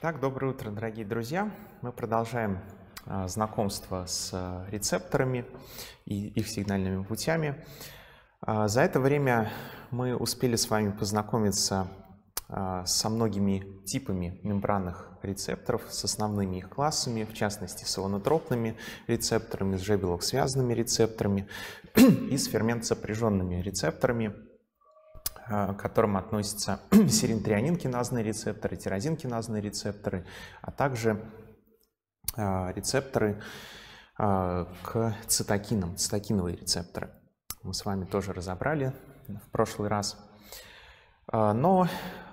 Так, доброе утро, дорогие друзья. Мы продолжаем а, знакомство с а, рецепторами и их сигнальными путями. А, за это время мы успели с вами познакомиться а, со многими типами мембранных рецепторов, с основными их классами, в частности с ионотропными рецепторами, с жебелок-связанными рецепторами и с ферментсопряженными рецепторами – а, к которым относятся серентрианин-киназные рецепторы, тирозин-киназные рецепторы, а также а, рецепторы а, к цитокинам, цитокиновые рецепторы. Мы с вами тоже разобрали в прошлый раз. Но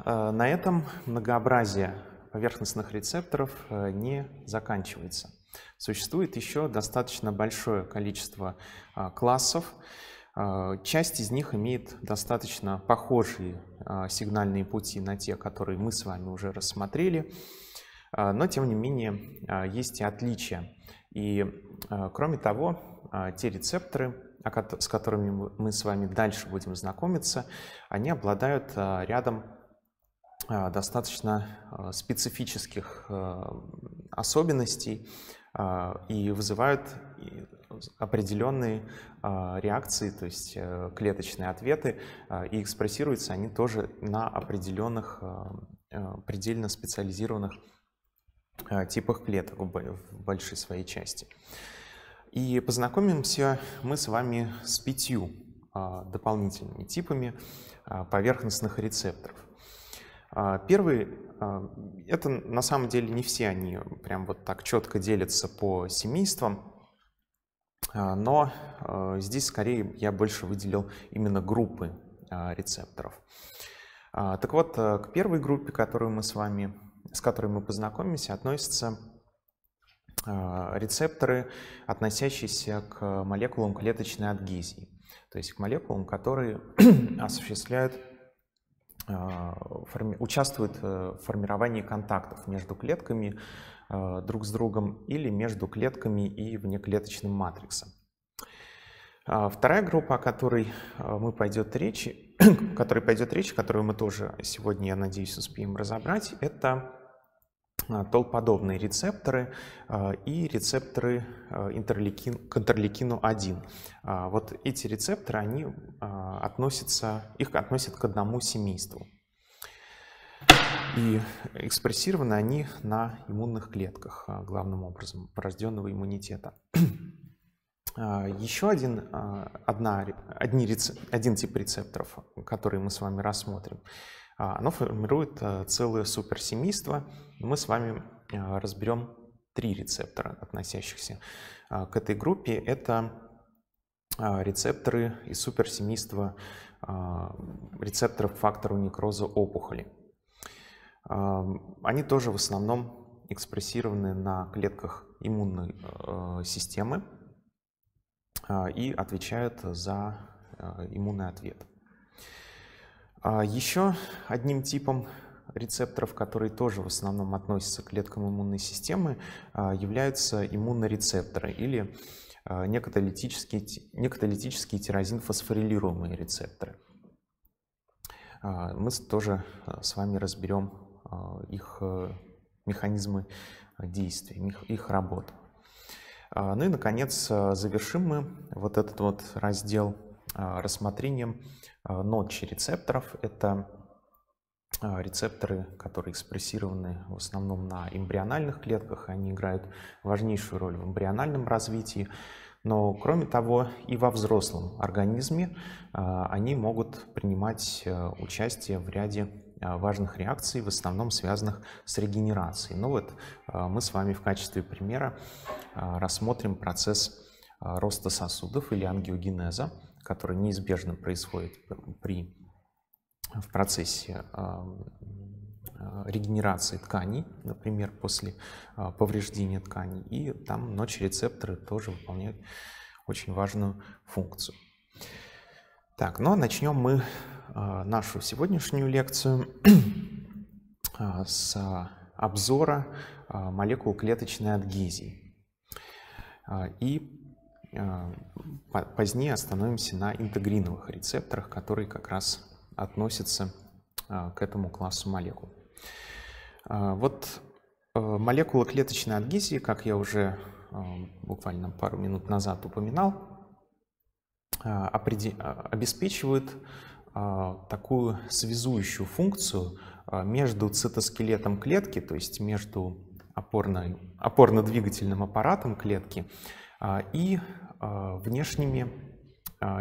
на этом многообразие поверхностных рецепторов э, не заканчивается. Существует еще достаточно большое количество классов, а, часть из них имеет достаточно похожие а, сигнальные пути на те, которые мы с вами уже рассмотрели, а, но тем не менее есть и отличия. И кроме того, те рецепторы, с которыми мы с вами дальше будем знакомиться, они обладают рядом достаточно специфических особенностей и вызывают определенные а, реакции, то есть э, клеточные ответы, а, и экспрессируются они тоже на определенных а, э, предельно специализированных типах клеток в большей своей части. И познакомимся мы с вами с пятью дополнительными типами поверхностных рецепторов. Первый — это на самом деле не все они прям вот так четко делятся по семействам. А, но э, здесь скорее я больше выделил именно группы а, рецепторов. А, так вот, э, к первой группе, которую мы с вами, с которой мы познакомимся, относятся рецепторы, относящиеся к молекулам клеточной адгезии, то есть к молекулам, которые осуществляют участвуют э, в формировании контактов между клетками Э, друг с другом или между клетками и внеклеточным матриксом. А, вторая группа, о которой э, мы пойдет речь, которой пойдет речь, которую мы тоже сегодня, я надеюсь, успеем разобрать, это э, толподобные рецепторы и рецепторы интерлекин, к интерлекину-1. А, вот эти рецепторы, они относятся, их относят к одному семейству. И экспрессированы они на иммунных клетках, а, главным образом, порожденного иммунитета. А, еще один, а, одна, одни, один тип рецепторов, который мы с вами рассмотрим, оно формирует целое суперсемейство. Мы с вами разберем три рецептора, относящихся к этой группе. Это рецепторы из суперсемейства рецепторов фактора некроза опухоли. Они тоже в основном экспрессированы на клетках иммунной э, системы а, и отвечают за э, иммунный ответ. А еще одним типом рецепторов, которые тоже в основном относятся к клеткам иммунной системы, а, являются иммунорецепторы или некаталитические, некаталитические фосфорилируемые рецепторы. Мы тоже э, с вами разберем а, их э, механизмы действий, их, их работы. А, ну и, наконец, э, завершим мы вот этот вот раздел а, рассмотрением ночи рецепторов. Это рецепторы, которые экспрессированы в основном на эмбриональных клетках, они играют важнейшую роль в эмбриональном развитии, но кроме того и во взрослом организме они могут принимать э, участие в ряде а, важных реакций, в основном связанных с регенерацией. Но ну вот а, мы с вами в качестве примера а, рассмотрим процесс роста сосудов или ангиогенеза, который неизбежно происходит при, в процессе регенерации тканей, например, после повреждения тканей, и там ночь-рецепторы тоже выполняют очень важную функцию. Так, но ну а начнем мы а, нашу сегодняшнюю лекцию а, с а, обзора молекул клеточной адгезии. И позднее остановимся на интегриновых рецепторах, которые как раз относятся к этому классу молекул. Вот молекула клеточной адгезии, как я уже буквально пару минут назад упоминал, обеспечивают а, такую связующую функцию а, между цитоскелетом клетки, то есть между опорно-двигательным аппаратом клетки а, и внешними,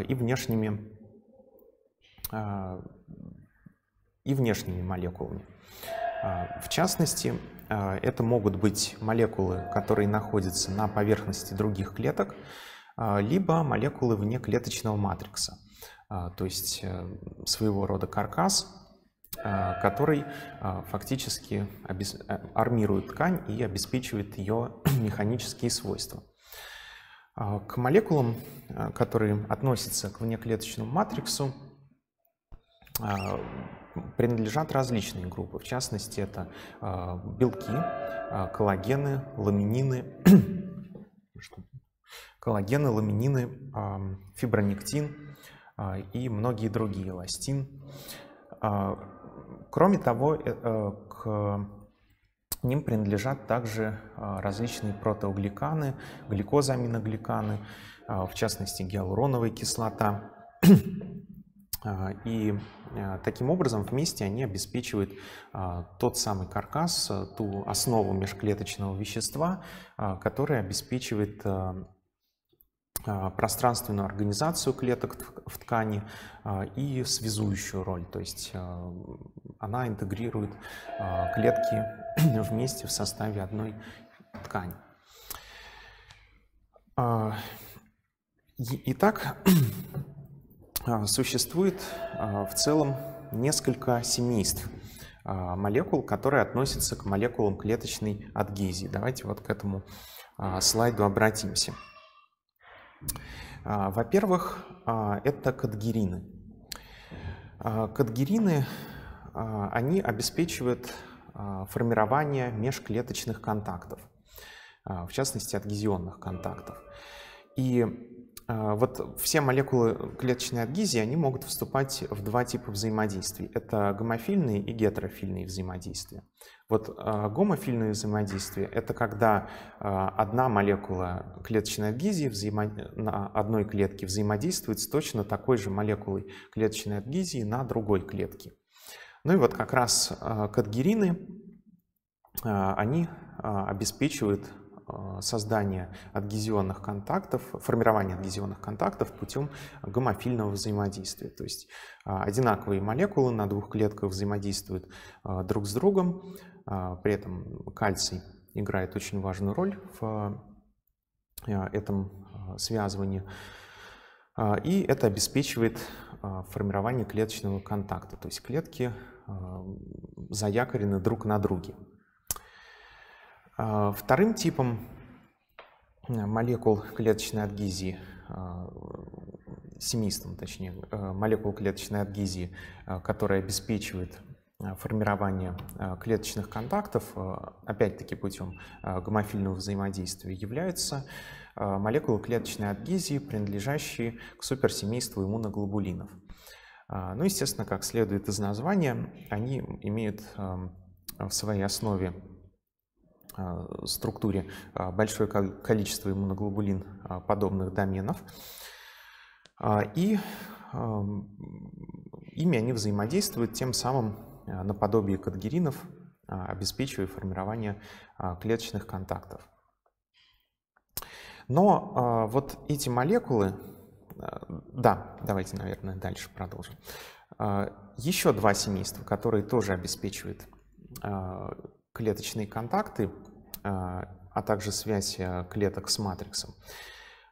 и внешними, и внешними молекулами. В частности, это могут быть молекулы, которые находятся на поверхности других клеток, либо молекулы вне клеточного матрикса. А, то есть э, своего рода каркас, а, который а, фактически э, армирует ткань и обеспечивает ее механические свойства. К молекулам, которые относятся к внеклеточному матриксу, принадлежат различные группы. В частности, это белки, коллагены, ламинины, коллагены, ламинины, фибронектин, а, и многие другие, эластин. А, кроме того, э, э, к ним принадлежат также а, различные протеогликаны, гликозаминогликаны, в частности гиалуроновая кислота. И таким образом вместе они обеспечивают тот самый каркас, ту основу межклеточного вещества, которая обеспечивает Э, пространственную организацию клеток в ткани э, и связующую роль. То есть э, она интегрирует клетки вместе в составе одной ткани. Итак, существует в целом несколько семейств молекул, которые относятся к молекулам клеточной адгезии. Давайте вот к этому слайду обратимся. А, во-первых, а, это кадгерины. А, кадгерины, они обеспечивают формирование межклеточных контактов, в частности адгезионных контактов. И а, вот все молекулы клеточной адгезии, они могут вступать в два типа взаимодействий. Это гомофильные и гетерофильные взаимодействия. Вот а, гомофильные взаимодействия — это когда а, одна молекула клеточной адгезии взаимо... на одной клетке взаимодействует с точно такой же молекулой клеточной адгезии на другой клетке. Ну и вот как раз кадгерины, они обеспечивают Э, создания адгезионных контактов, формирования адгезионных контактов путем гомофильного взаимодействия. То есть э, одинаковые молекулы на двух клетках взаимодействуют э, друг с другом, при этом кальций играет очень важную роль в этом связывании. И это обеспечивает формирование клеточного контакта, то есть клетки заякорены друг на друге. А, вторым типом э, молекул клеточной адгезии, а, семейством, точнее, э, молекул клеточной адгезии, э, которая обеспечивает формирование клеточных контактов, опять-таки путем гомофильного взаимодействия, являются молекулы клеточной адгезии, принадлежащие к суперсемейству иммуноглобулинов. А, ну, естественно, как следует из названия, они имеют эм, в своей основе Э, структуре э, большое количество иммуноглобулин э, подобных доменов. И эм, ими они взаимодействуют тем самым наподобие кадгеринов, обеспечивая формирование клеточных контактов. Но вот эти молекулы, да, давайте, наверное, дальше продолжим. Еще два семейства, которые тоже обеспечивают клеточные контакты, э, а также связь э, клеток с матриксом,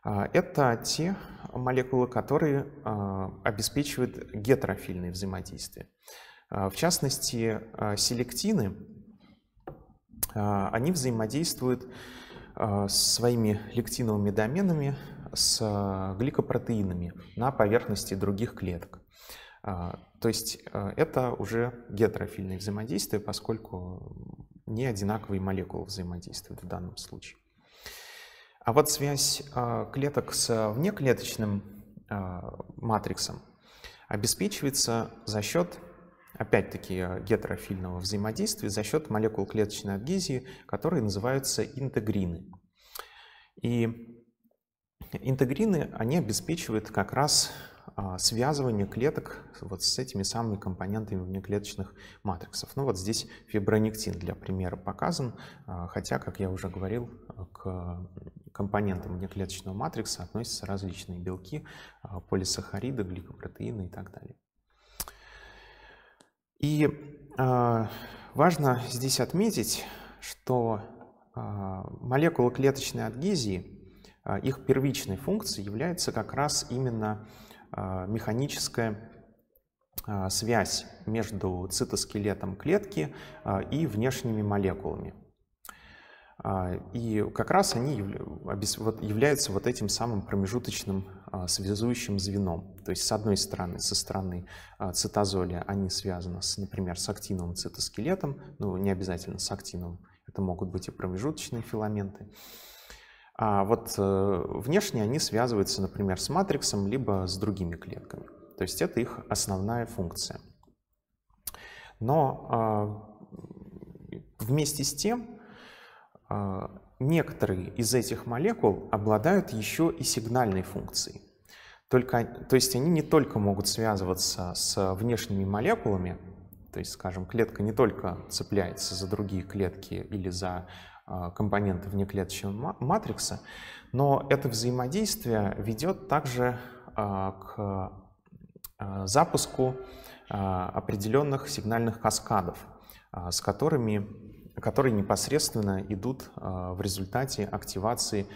э, это те молекулы, которые обеспечивают гетерофильные взаимодействия. В частности, селектины, они взаимодействуют с своими лектиновыми доменами с гликопротеинами на поверхности других клеток. То есть это уже гетерофильные взаимодействия, поскольку не одинаковые молекулы взаимодействуют в данном случае. А вот связь а, клеток с а, внеклеточным а, матриксом обеспечивается за счет, опять-таки, гетерофильного взаимодействия, за счет молекул клеточной адгезии, которые называются интегрины. И интегрины, они обеспечивают как раз а, связывание клеток вот с этими самыми компонентами внеклеточных матриксов. Ну вот здесь фибронектин для примера показан, а, хотя, как я уже говорил, к компонентам внеклеточного матрикса относятся различные белки, а, полисахариды, гликопротеины и так далее. И важно здесь отметить, что молекулы клеточной адгезии, их первичной функцией является как раз именно а, механическая а, связь между цитоскелетом клетки а, и внешними молекулами. И как раз они являются вот этим самым промежуточным связующим звеном. То есть с одной стороны, со стороны цитозоля они связаны, с, например, с актиновым цитоскелетом, ну не обязательно с актиновым, это могут быть и промежуточные филаменты. А вот э, внешне они связываются, например, с матриксом, либо с другими клетками. То есть это их основная функция. Но э, вместе с тем э, некоторые из этих молекул обладают еще и сигнальной функцией. Только, то есть они не только могут связываться с внешними молекулами, то есть, скажем, клетка не только цепляется за другие клетки или за а, компоненты внеклеточного матрикса, но это взаимодействие ведет также а, к а, запуску определенных сигнальных каскадов, с которыми, которые непосредственно идут в результате активации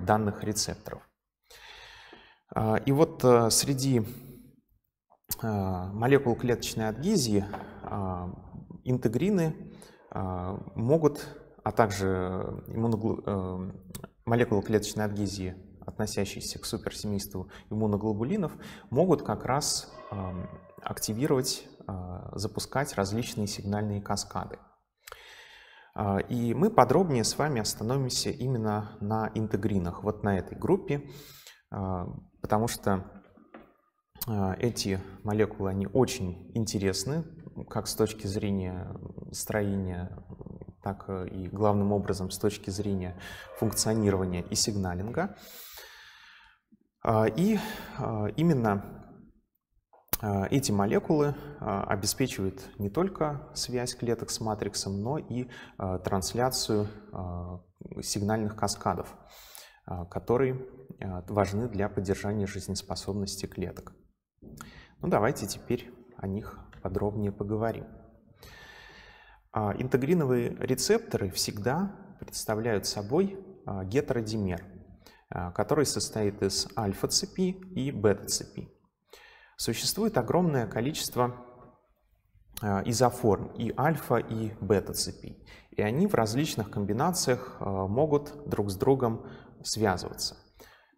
данных рецепторов. И вот э, среди молекул клеточной адгезии интегрины могут а также э, иммуноглу... Э, молекулы клеточной адгезии, относящиеся к суперсемейству иммуноглобулинов, могут как раз эм, активировать, э, запускать различные сигнальные каскады. И мы подробнее с вами остановимся именно на интегринах, вот на этой группе, потому что эти молекулы, они очень интересны, как с точки зрения строения так э, и главным образом с точки зрения функционирования и сигналинга. А, и а, именно а, эти молекулы обеспечивают не только связь клеток с матриксом, но и трансляцию сигнальных каскадов, которые важны для поддержания жизнеспособности клеток. Ну давайте теперь о них подробнее поговорим. А, Интегриновые рецепторы всегда представляют собой а, гетеродимер, а, который состоит из альфа-цепи и бета-цепи. Существует огромное количество изоформ и альфа, и бета-цепи, и они в различных комбинациях могут друг с другом связываться.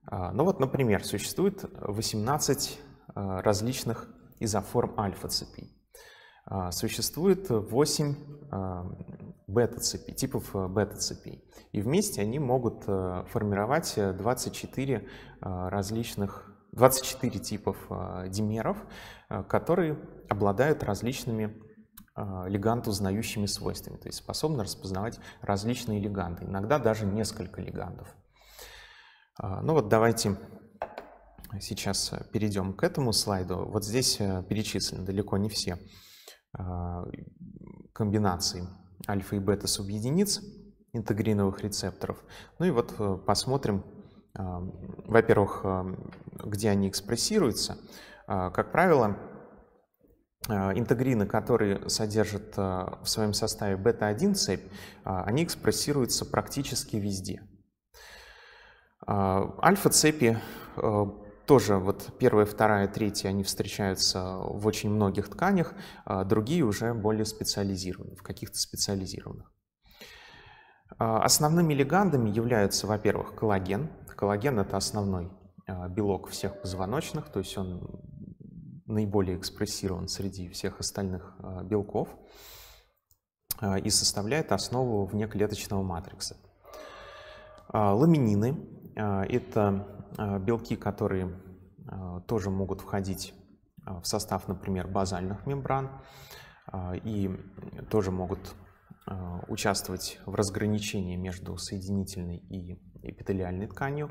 Ну вот, например, существует 18 различных изоформ альфа-цепи. А, существует 8 а, бета-цепей, типов а, бета-цепей. И вместе они могут формировать 24 э, различных 24 типов димеров, которые обладают различными лигант узнающими свойствами, то есть способны распознавать различные лиганды, иногда даже несколько лигандов. Ну вот давайте сейчас перейдем к этому слайду. Вот здесь э, перечислены далеко не все а, комбинаций альфа и бета субъединиц интегриновых рецепторов. Ну и вот э, посмотрим, а, во-первых, а, где они экспрессируются. Как правило, интегрины, которые содержат в своем составе бета-1 цепь, они экспрессируются практически везде. Альфа-цепи тоже вот первая, вторая, третья, они встречаются в очень многих тканях, а другие уже более специализированы, в каких-то специализированных. А, основными легандами являются, во-первых, коллаген. Коллаген – это основной а, белок всех позвоночных, то есть он наиболее экспрессирован среди всех остальных белков и составляет основу внеклеточного матрикса. Ламинины – это Э, белки, которые э, тоже могут входить э, в состав, например, базальных мембран и тоже могут участвовать в разграничении между соединительной и эпителиальной тканью.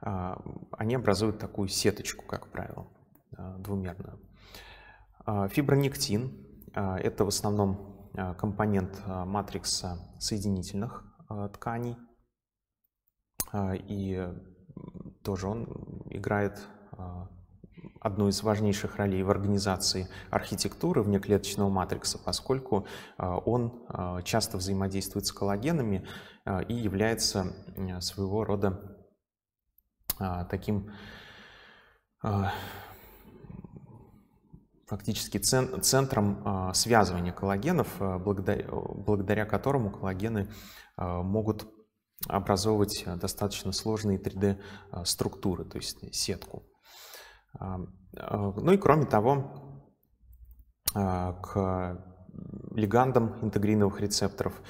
Они образуют такую сеточку, как правило, двумерную. Фибронектин – это в основном компонент матрикса соединительных тканей – а, и тоже он играет а, одну из важнейших ролей в организации архитектуры внеклеточного матрикса, поскольку а, он часто взаимодействует с коллагенами и является своего рода таким фактически центром связывания коллагенов, благодаря которому коллагены могут образовывать э, достаточно сложные 3D-структуры, э, то есть сетку. А, э, ну и кроме того, к лигандам интегриновых рецепторов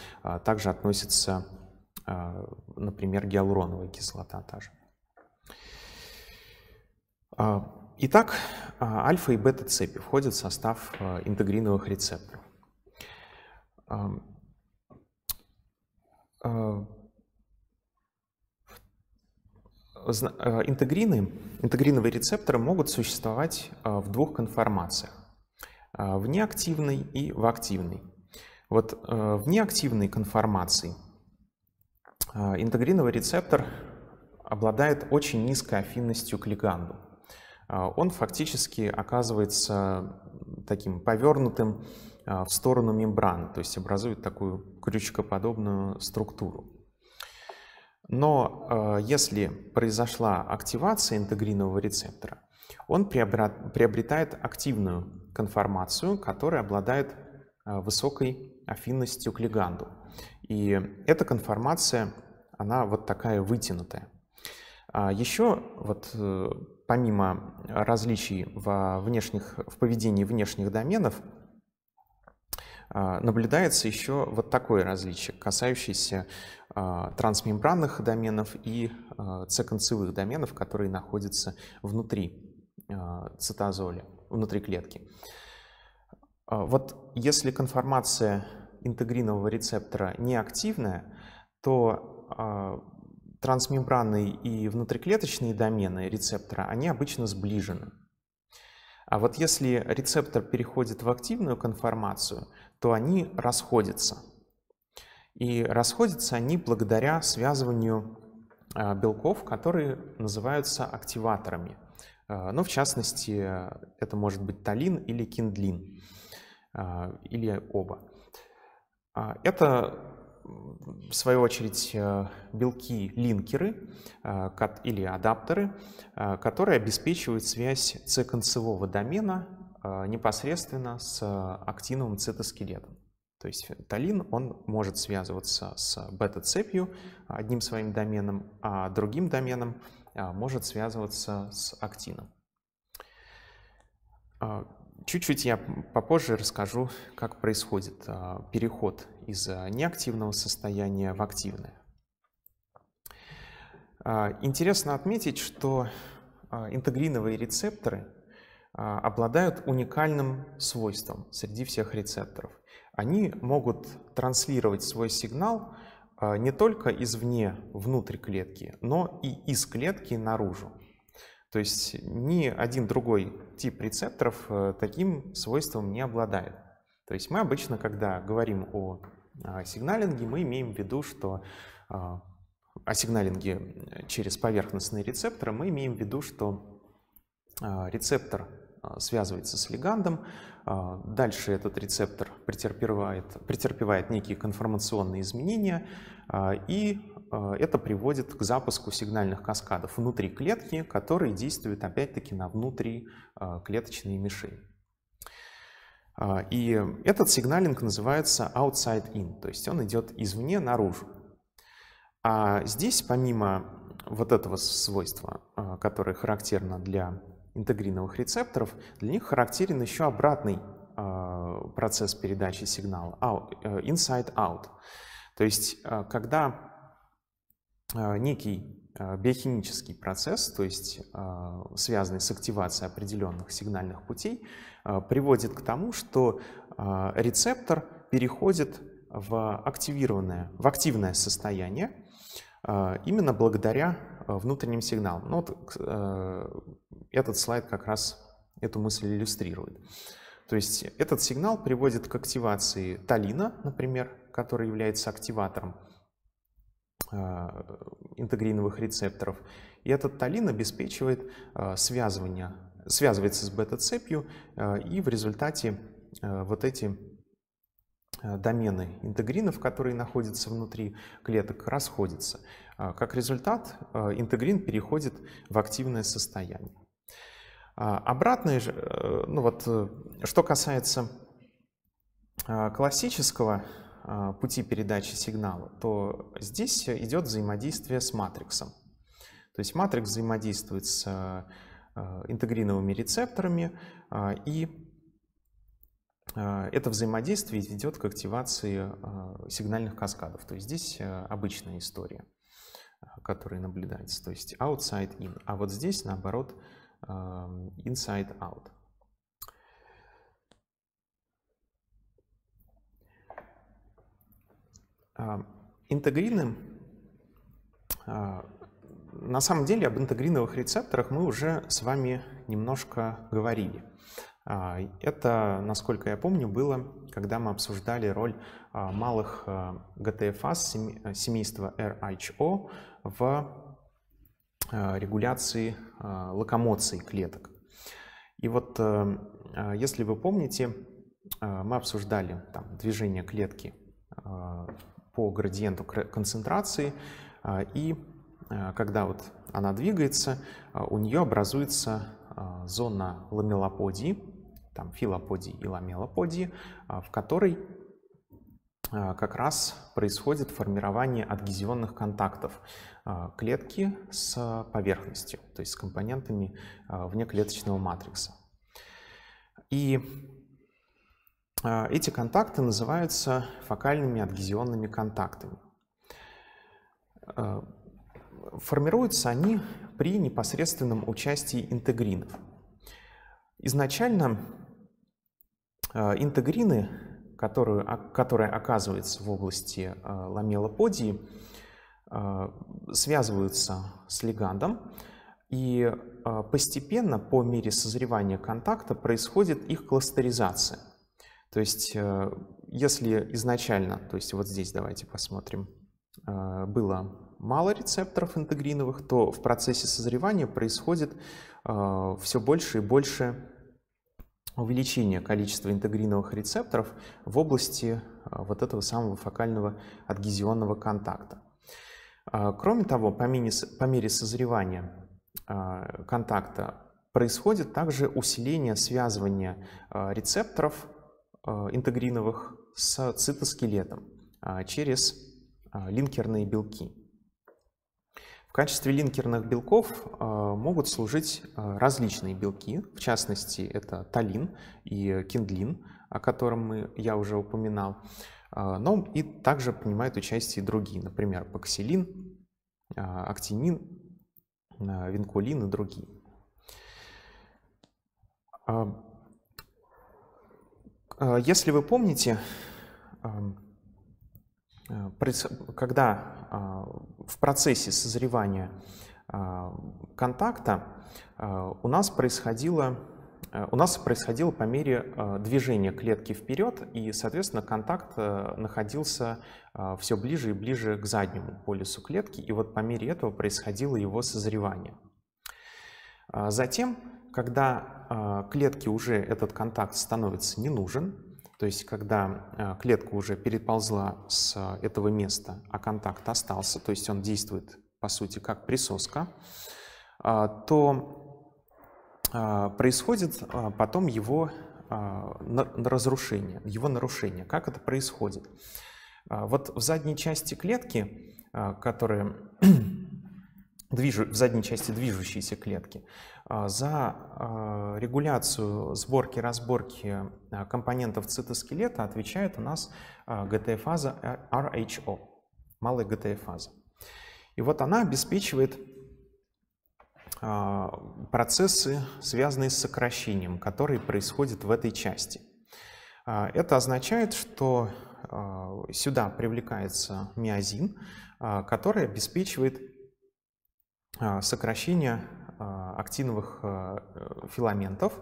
также относится, например, гиалуроновая кислота та же. А, итак, альфа и бета-цепи входят в состав интегриновых рецепторов. Эм, Э, интегрины, интегриновые рецепторы могут существовать э, в двух конформациях. Э, в неактивной и в активной. Вот в неактивной конформации интегриновый рецептор обладает очень низкой афинностью к лиганду. Он фактически оказывается таким повернутым в сторону мембраны, то есть образует такую крючкоподобную структуру. Но а, если произошла активация интегринового рецептора, он приобретает активную конформацию, которая обладает а, высокой афинностью к лиганду. И эта конформация, она вот такая вытянутая. А, еще вот э, помимо различий во внешних, в поведении внешних доменов, а, наблюдается еще вот такое различие, касающееся а, трансмембранных доменов и с а, доменов, которые находятся внутри цитозоля, внутри клетки. Вот если конформация интегринового рецептора неактивная, то трансмембранные и внутриклеточные домены рецептора, они обычно сближены. А вот если рецептор переходит в активную конформацию – то они расходятся. И расходятся они благодаря связыванию а, белков, которые называются активаторами. А, ну, в частности, это может быть талин или киндлин, а, или оба. Это в свою очередь, белки-линкеры или адаптеры, которые обеспечивают связь C-концевого домена а, непосредственно с актиновым цитоскелетом. То есть фенталин, он может связываться с бета-цепью одним своим доменом, а другим доменом а, может связываться с актином. А, чуть-чуть я попозже расскажу, как происходит переход из неактивного состояния в активное. Интересно отметить, что интегриновые рецепторы — а, обладают уникальным свойством среди всех рецепторов. Они могут транслировать свой сигнал а, не только извне, внутрь клетки, но и из клетки наружу. То есть ни один другой тип рецепторов э, таким свойством не обладает. То есть мы обычно, когда говорим о а, сигналинге, мы имеем в виду, что о сигналинге через поверхностные рецепторы, мы имеем в виду, что рецептор а, связывается с лигандом. А, дальше этот рецептор претерпевает, претерпевает некие конформационные изменения, а, и это приводит к запуску сигнальных каскадов внутри клетки, которые действуют опять-таки на внутриклеточные мишени. И этот сигналинг называется outside-in, то есть он идет извне наружу. А здесь, помимо вот этого свойства, которое характерно для интегриновых рецепторов, для них характерен еще обратный а, процесс передачи сигнала, э, inside-out. То есть, а, когда а, некий биохимический процесс, то есть связанный с активацией определенных сигнальных путей, приводит к тому, что рецептор переходит в активированное, в активное состояние именно благодаря внутренним сигналом. Ну, вот, э, этот слайд как раз эту мысль иллюстрирует. То есть этот сигнал приводит к активации талина, например, который является активатором э, интегриновых рецепторов. И этот талин обеспечивает э, связывание, связывается с бета-цепью, и в результате вот эти Э, домены интегринов, которые находятся внутри клеток, расходятся. Э, как результат, э, интегрин переходит в активное состояние. Обратное, же, ну вот, что касается классического пути передачи сигнала, то здесь идет взаимодействие с матриксом. То есть матрикс взаимодействует с интегриновыми рецепторами и Э, это взаимодействие ведет к активации э, сигнальных каскадов. То есть здесь э, обычная история, которая наблюдается. То есть outside-in. А вот здесь, наоборот, эм, inside-out. Эм, интегрины. На самом деле об интегриновых рецепторах мы уже с вами немножко говорили. А, это, насколько я помню, было, когда мы обсуждали роль а, малых а, ГТФАС семейства RHO в регуляции локомоции клеток. И вот, эм, если вы помните, мы обсуждали там, движение клетки по градиенту концентрации, и когда вот она двигается, у нее образуется зона ламеллоподии там филоподии и ламелоподии, а, в которой а, как раз происходит формирование адгезионных контактов а, клетки с поверхностью, то есть с компонентами внеклеточного матрикса. И эти контакты называются фокальными адгезионными контактами. Формируются они при непосредственном участии интегринов. Изначально Э, интегрины, которые, которые оказываются в области э, ламелоподии, э, связываются с лигандом, и постепенно по мере созревания контакта происходит их кластеризация. То есть, если изначально, то есть вот здесь давайте посмотрим, было мало рецепторов интегриновых, то в процессе созревания происходит все больше и больше увеличение количества интегриновых рецепторов в области а, вот этого самого фокального адгезионного контакта. А, кроме того, по мере созревания а, контакта происходит также усиление связывания рецепторов интегриновых с цитоскелетом через линкерные белки. В качестве линкерных белков а, могут служить а, различные белки, в частности, это талин и киндлин, о котором я уже упоминал, а, но и также принимают участие и другие, например, паксилин, актинин, винкулин и другие. Если вы помните, Э, когда а, в процессе созревания а, контакта а, у нас происходило э, у нас происходило по мере э, движения клетки вперед, и, соответственно, контакт находился все ближе и ближе к заднему полюсу клетки, и вот по мере этого происходило его созревание. Затем, когда клетке уже этот контакт становится не нужен, то есть, когда э, клетка уже переползла с э, этого места, а контакт остался, то есть он действует, по сути, как присоска, а, то а, происходит а, потом его разрушение, его нарушение. Как это происходит? Вот в задней части клетки, которая движу, в задней части движущейся клетки. А, за а, регуляцию сборки-разборки а, компонентов цитоскелета отвечает у нас ГТ-фаза RHO, э, малая ГТ-фаза. И вот она обеспечивает процессы, связанные с сокращением, которые происходят в этой части. Это означает, что сюда привлекается миозин, который обеспечивает а, сокращение а, актиновых а, э, филаментов.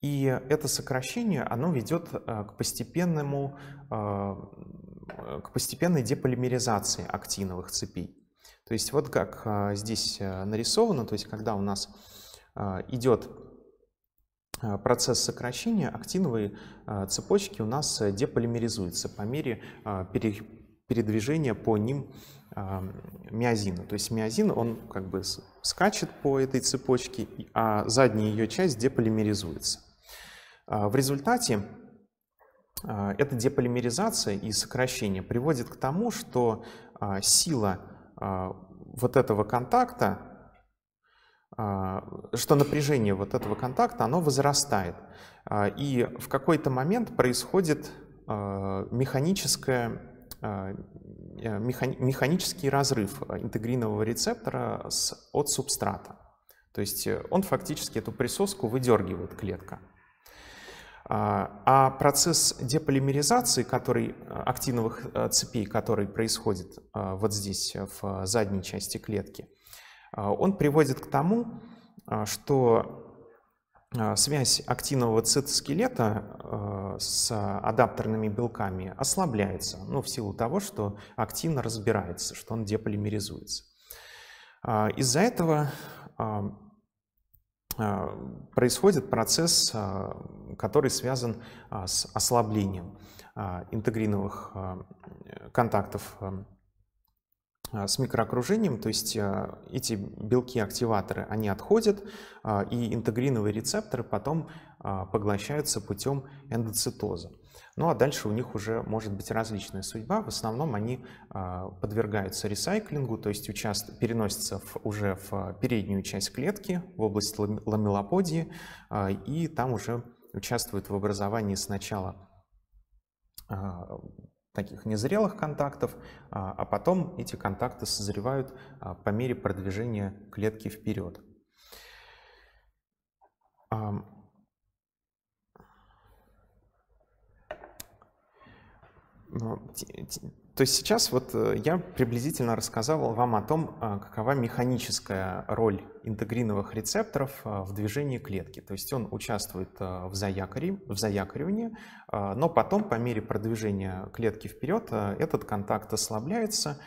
И это сокращение, оно ведет к, постепенному, к постепенной деполимеризации актиновых цепей. То есть вот как здесь нарисовано, то есть когда у нас идет процесс сокращения, актиновые цепочки у нас деполимеризуются по мере передвижения по ним миозина. То есть миозин, он как бы скачет по этой цепочке, а задняя ее часть деполимеризуется. А, в результате а, эта деполимеризация и сокращение приводит к тому, что а, сила вот этого контакта, что напряжение вот этого контакта, оно возрастает. И в какой-то момент происходит механическое Э, механи механический разрыв э, интегринового рецептора с, от субстрата. То есть э, он фактически эту присоску выдергивает клетка. А, а процесс деполимеризации который, актиновых цепей, который происходит вот здесь, в задней части клетки, он приводит к тому, что а, связь активного цитоскелета а, с адаптерными белками ослабляется, ну, в силу того, что активно разбирается, что он деполимеризуется. А, из-за этого происходит процесс, который связан с ослаблением интегриновых контактов а, с микроокружением, то есть а, эти белки-активаторы, они отходят, а, и интегриновые рецепторы потом поглощаются путем эндоцитоза. Ну а дальше у них уже может быть различная судьба. В основном они подвергаются ресайклингу, то есть участ... переносятся в, уже в переднюю часть клетки, в область ламелоподии, и там уже участвуют в образовании сначала таких незрелых контактов, а, а потом эти контакты созревают а, по мере продвижения клетки вперед. Ну, то есть сейчас вот э, я приблизительно рассказал вам о том, а, какова механическая роль интегриновых рецепторов э, в движении клетки. То есть он участвует э, в, заякоре, в заякоривании, э, но потом по мере продвижения клетки вперед этот контакт ослабляется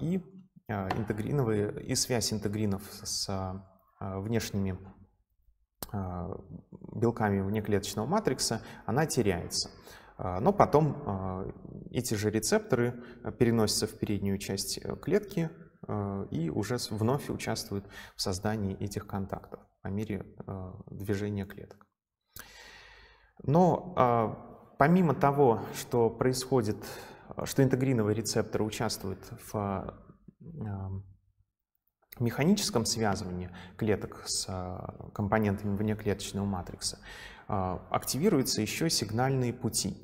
и, интегриновые, и связь интегринов с внешними белками внеклеточного матрикса, она теряется. Но потом эти же рецепторы переносятся в переднюю часть клетки, Э, и уже вновь участвуют в создании этих контактов по мере э, движения клеток. Но э, помимо того, что происходит, что интегриновые рецепторы участвуют в механическом связывании клеток с компонентами внеклеточного матрикса, активируются еще сигнальные пути.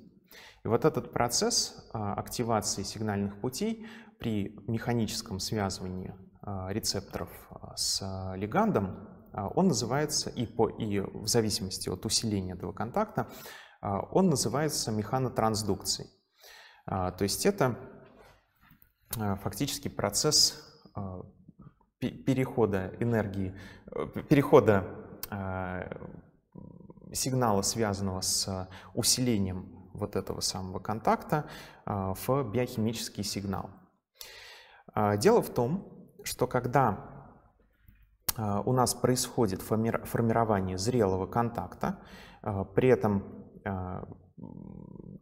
И вот этот процесс активации сигнальных путей при механическом связывании а, рецепторов а, с а, лигандом, он называется, и, по, и в зависимости от усиления этого контакта, он называется механотрансдукцией. То есть это фактически процесс перехода энергии, э, перехода сигнала, связанного с усилением вот этого самого контакта, в биохимический сигнал. А, дело в том, что когда а, у нас происходит формирование зрелого контакта, а, при этом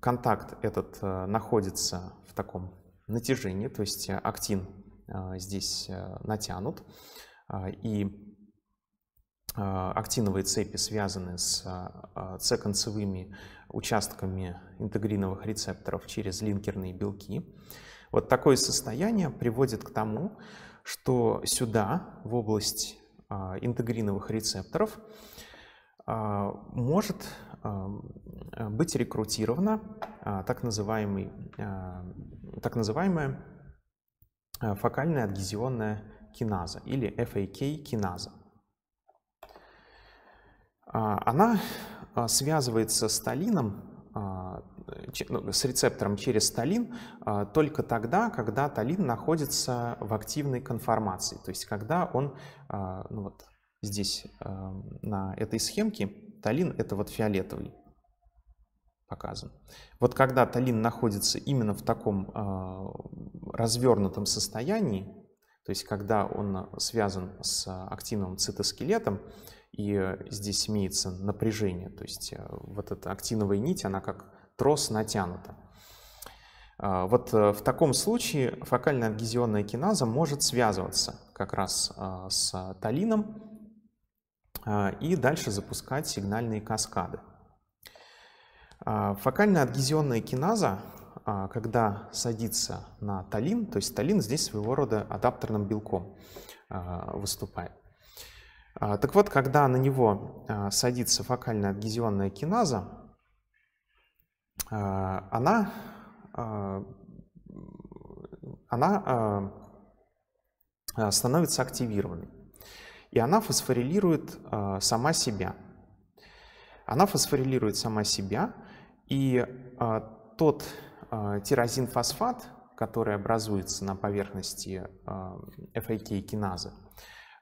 контакт этот находится в таком натяжении, то есть актин здесь натянут, и актиновые цепи связаны с С-концевыми участками интегриновых рецепторов через линкерные белки. Вот такое состояние приводит к тому, что сюда, в область а, интегриновых рецепторов, а, может а, быть рекрутирована так, так называемая фокальная адгезионная киназа или FAK-киназа. Она связывается с талином. Ну, с рецептором через талин а, только тогда, когда талин находится в активной конформации, то есть когда он а, ну вот здесь а, на этой схемке талин это вот фиолетовый показан. Вот когда талин находится именно в таком развернутом состоянии, то есть когда он связан с активным цитоскелетом, и здесь имеется напряжение, то есть э, вот эта активная нить, она как трос натянута. Вот э, в таком случае фокальная адгезионная киназа может связываться как раз э, с талином а, и дальше запускать сигнальные каскады. А, фокальная адгезионная киназа, а, когда садится на талин, то есть талин здесь своего рода адаптерным белком выступает. Так вот, когда на него садится фокальная адгезионная киназа, а, она, а, она а, становится активированной. И она фосфорилирует сама себя. Она фосфорилирует сама себя, и тот тирозинфосфат, который образуется на поверхности FAK-киназы,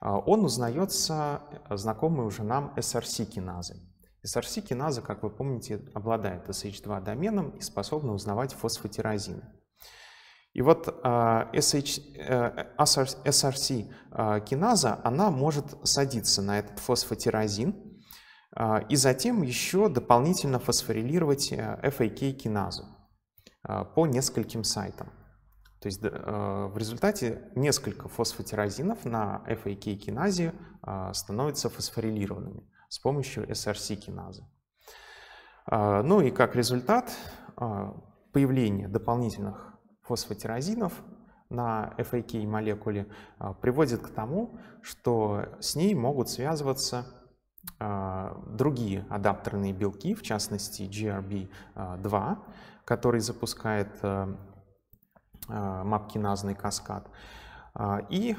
он узнается знакомой уже нам SRC-киназой. SRC киназа, как вы помните, обладает SH2 доменом и способна узнавать фосфотеразины. И вот а, SH, э, а, SRC а, киназа, она может садиться на этот фосфотирозин и затем еще дополнительно фосфорилировать э, FAK киназу по нескольким сайтам. То есть э, в результате несколько фосфотирозинов на FAK киназе становятся фосфорилированными с помощью SRC-киназы. Ну и как результат а, появление дополнительных фосфотирозинов на FAK молекуле а, приводит к тому, что с ней могут связываться а, другие адаптерные белки, в частности GRB2, который запускает мапкиназный каскад. И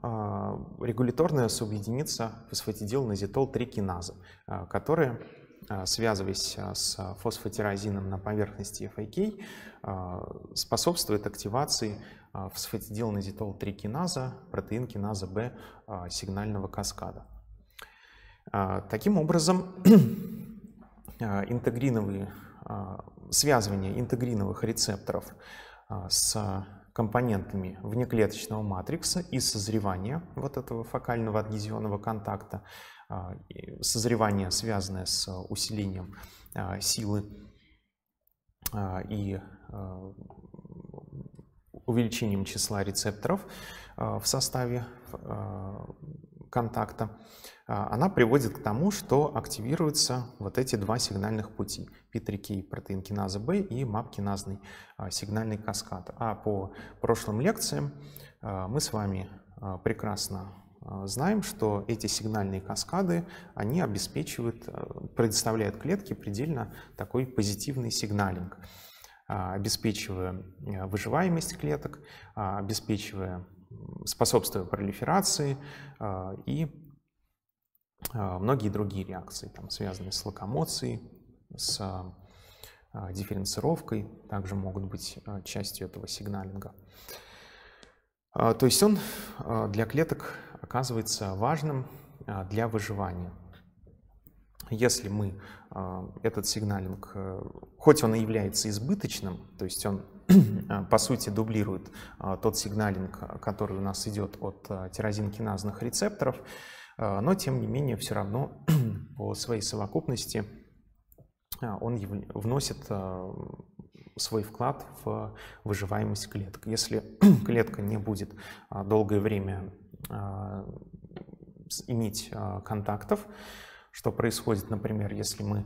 а, регуляторная субъединица фосфатидилнозитол-3-киназа, а, которая, связываясь а, с фосфатирозином на поверхности FAK, способствует активации фосфатидилнозитол-3-киназа, протеин-киназа B сигнального каскада. Таким образом, интегриновые, связывание интегриновых рецепторов с компонентами внеклеточного матрикса и созревания вот этого фокального адгезионного контакта, а, созревание, связанное с усилением а, силы а, и увеличением числа рецепторов в составе контакта. А, она приводит к тому, что активируются вот эти два сигнальных пути P3K протеинкиназа B и MAP-киназный а, сигнальный каскад. А по прошлым лекциям а, мы с вами прекрасно знаем, что эти сигнальные каскады, они обеспечивают, предоставляют клетке предельно такой позитивный сигналинг, обеспечивая выживаемость клеток, обеспечивая способствуя пролиферации и а, многие другие реакции, там, связанные с локомоцией, с а, дифференцировкой, также могут быть а, частью этого сигналинга. То есть он для клеток оказывается важным для выживания. Если мы этот сигналинг, хоть он и является избыточным, то есть он по сути дублирует тот сигналинг, который у нас идет от тирозинкиназных рецепторов, рецепторов, а, но тем не менее все равно по своей совокупности а, он вносит а, свой вклад в выживаемость клеток. Если клетка не будет долгое время иметь контактов, что происходит, например, если мы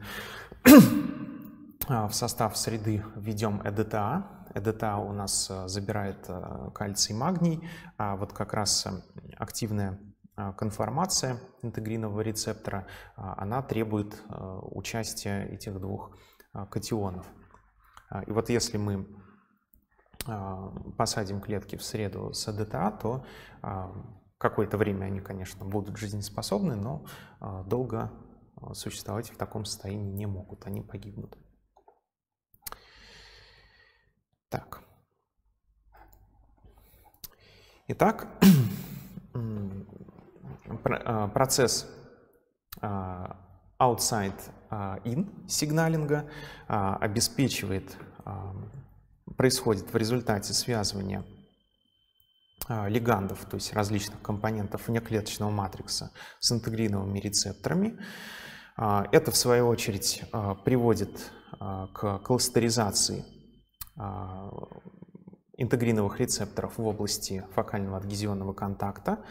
в состав среды введем ЭДТА, ЭДТА у нас забирает кальций и магний, а вот как раз активная а, конформация интегринового рецептора, а, она требует а, участия этих двух катионов. И вот если мы посадим клетки в среду с АДТА, то какое-то время они, конечно, будут жизнеспособны, но долго существовать в таком состоянии не могут, они погибнут. Так. Итак, а, процесс а, outside-in а, сигналинга обеспечивает, происходит в результате связывания лигандов, то есть различных компонентов внеклеточного матрикса с интегриновыми рецепторами. Это, в свою очередь, приводит к кластеризации интегриновых рецепторов в области фокального адгезионного контакта,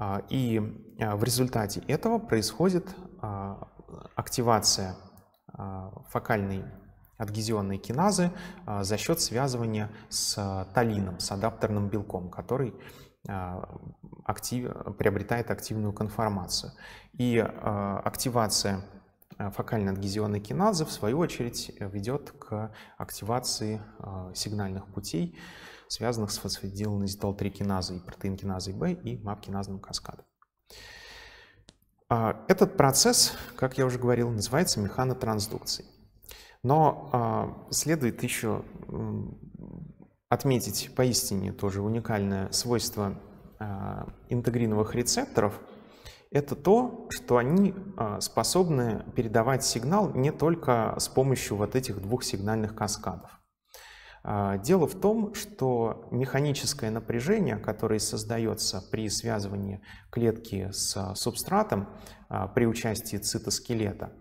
а, и а, в результате этого происходит а, активация фокальной адгезионной киназы за счет связывания с талином, с адаптерным белком, который актив, приобретает активную конформацию. И активация фокальной адгезионной киназы, в свою очередь, ведет к активации сигнальных путей связанных с фосфатидилнозитолтрикиназой и протеинкиназой В и мапкиназным каскадом. А, этот процесс, как я уже говорил, называется механотрансдукцией. Но а, следует еще отметить поистине тоже уникальное свойство а, интегриновых рецепторов. Это то, что они способны передавать сигнал не только с помощью вот этих двух сигнальных каскадов. А, дело в том, что механическое напряжение, которое создается при связывании клетки с а, субстратом а, при участии цитоскелета,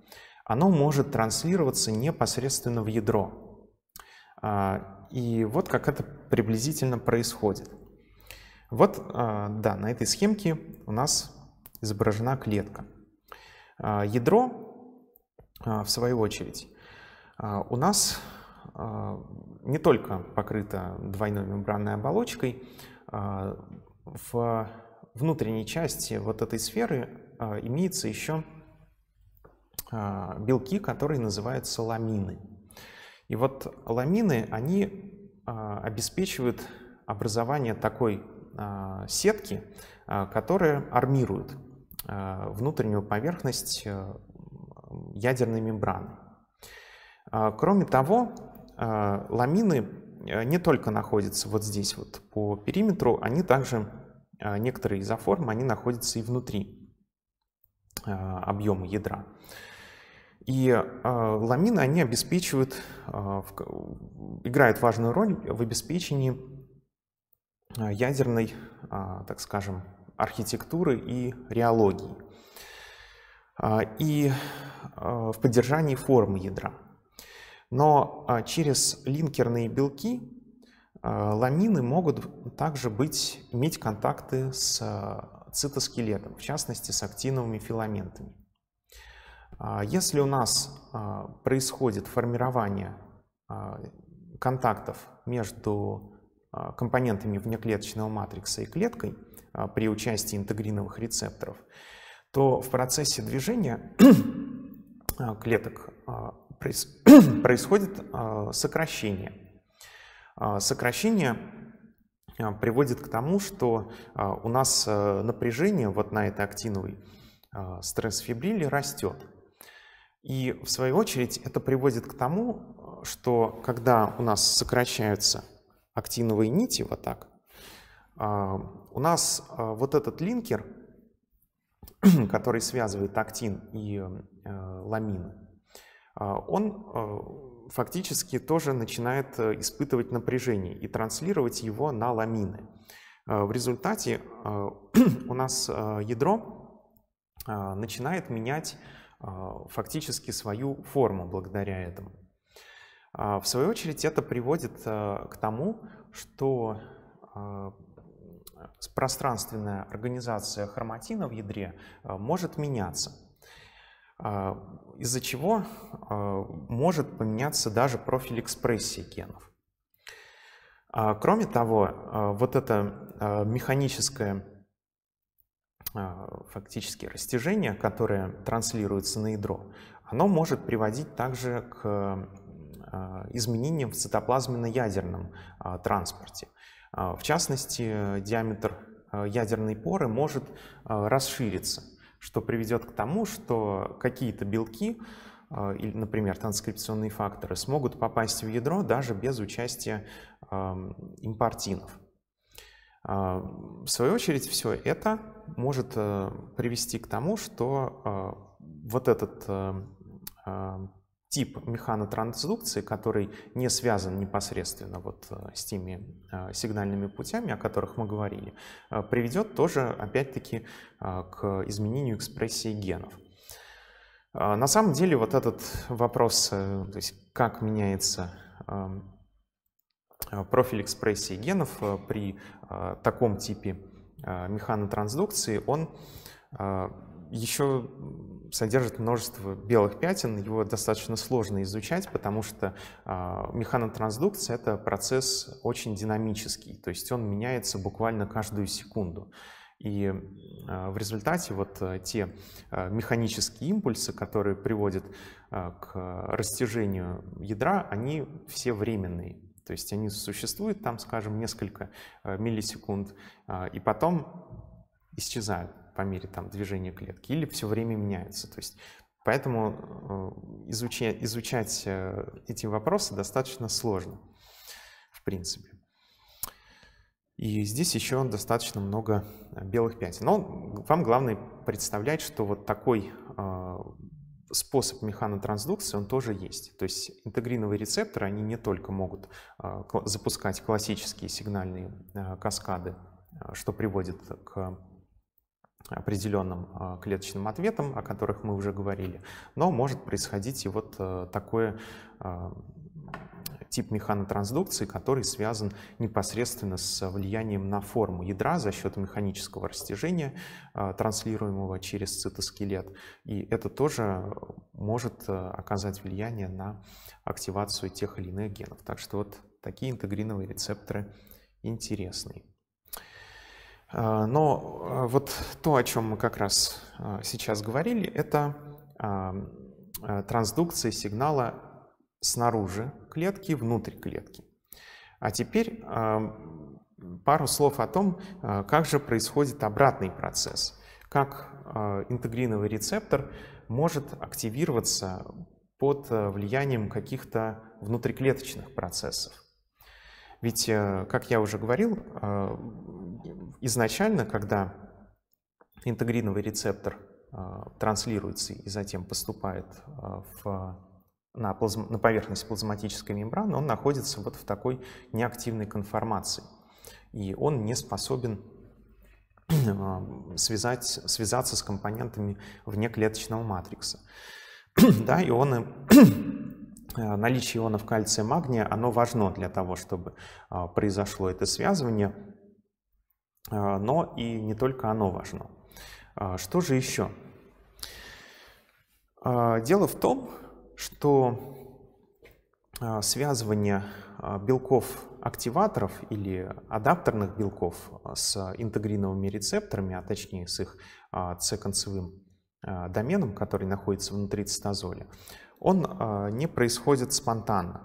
оно может транслироваться непосредственно в ядро. И вот как это приблизительно происходит. Вот, да, на этой схемке у нас изображена клетка. Ядро, в свою очередь, у нас не только покрыта двойной мембранной оболочкой, а, в внутренней части вот этой сферы а, имеется еще а, белки, которые называются ламины. И вот ламины, они обеспечивают образование такой сетки, которая армирует внутреннюю поверхность ядерной мембраны. Кроме того, а, ламины э, не только находятся вот здесь вот по периметру, они также, а, некоторые изоформы, они находятся и внутри а, объема ядра. И ламины, они обеспечивают, играют важную роль в обеспечении ядерной, так скажем, архитектуры и реологии. и в поддержании формы ядра. Но а, через линкерные белки а, ламины могут также быть, иметь контакты с а, цитоскелетом, в частности с актиновыми филаментами. Если у нас происходит формирование контактов между компонентами внеклеточного матрикса и клеткой при участии интегриновых рецепторов, то в процессе движения клеток происходит а, сокращение. А, сокращение а, приводит к тому, что у нас напряжение вот на этой актиновой стресс-фибриле растет. И в свою очередь это приводит к тому, что когда у нас сокращаются актиновые нити вот так, у нас вот этот линкер, который связывает актин и ламины, а, он э, фактически тоже начинает э, испытывать напряжение и транслировать его на ламины. Э, в результате у нас ядро начинает менять фактически свою форму благодаря этому. А, в свою очередь это приводит к тому, что пространственная организация хроматина в ядре может меняться. А, из-за чего а, может поменяться даже профиль экспрессии генов. А, кроме того, вот это механическое фактически растяжение, которое транслируется на ядро, оно может приводить также к изменениям в цитоплазменно-ядерном транспорте. В частности, диаметр ядерной поры может расшириться – что приведет к тому, что какие-то белки, а, например, транскрипционные факторы, смогут попасть в ядро даже без участия импортинов. А, в свою очередь, все это может э, привести к тому, что а, вот этот э, тип механотрансдукции, который не связан непосредственно вот э, с теми э, сигнальными путями, о которых мы говорили, э, приведет тоже, опять-таки, к изменению экспрессии генов. На самом деле вот этот вопрос, то есть как меняется эм, профиль экспрессии генов при таком типе механотрансдукции, он еще содержит множество белых пятен, его достаточно сложно изучать, потому что а, механотрансдукция — это процесс очень динамический, то есть он меняется буквально каждую секунду. И а, в результате вот а, те механические импульсы, которые приводят к растяжению ядра, они все временные. То есть они существуют там, скажем, несколько миллисекунд, и потом исчезают по мере там, движения клетки или все время меняются. То есть, поэтому э, изучать, изучать э, эти вопросы достаточно сложно, в принципе. И здесь еще достаточно много э, белых пятен. Но вам главное представлять, что вот такой способ механотрансдукции, он тоже есть. То есть интегриновые рецепторы, они не только могут запускать классические сигнальные каскады, что приводит к определенным а, клеточным ответом, о которых мы уже говорили, но может происходить и вот э, такой а, тип механотрансдукции, который связан непосредственно с э, влиянием на форму ядра за счет механического растяжения, а, транслируемого через цитоскелет. И это тоже может э, оказать влияние на активацию тех или иных генов. Так что вот такие интегриновые рецепторы интересные. А, но а, вот то, о чем мы как раз а, сейчас говорили, это трансдукция сигнала снаружи клетки внутрь клетки. А теперь пару слов о том, как же происходит обратный процесс, как интегриновый рецептор может активироваться под влиянием каких-то внутриклеточных процессов. Ведь, э, как я уже говорил, э, изначально, когда интегриновый рецептор э, транслируется и затем поступает в, на, плазм, на поверхность плазматической мембраны, он находится вот в такой неактивной конформации. И он не способен связать, связаться с компонентами внеклеточного матрикса. да, и он Э, наличие ионов кальция и магния, оно важно для того, чтобы а, произошло это связывание, э, но и не только оно важно. А, что же еще? А, дело в том, что связывание белков-активаторов или адаптерных белков с интегриновыми рецепторами, а точнее с их С-концевым доменом, который находится внутри цитозоля, он а, не происходит спонтанно.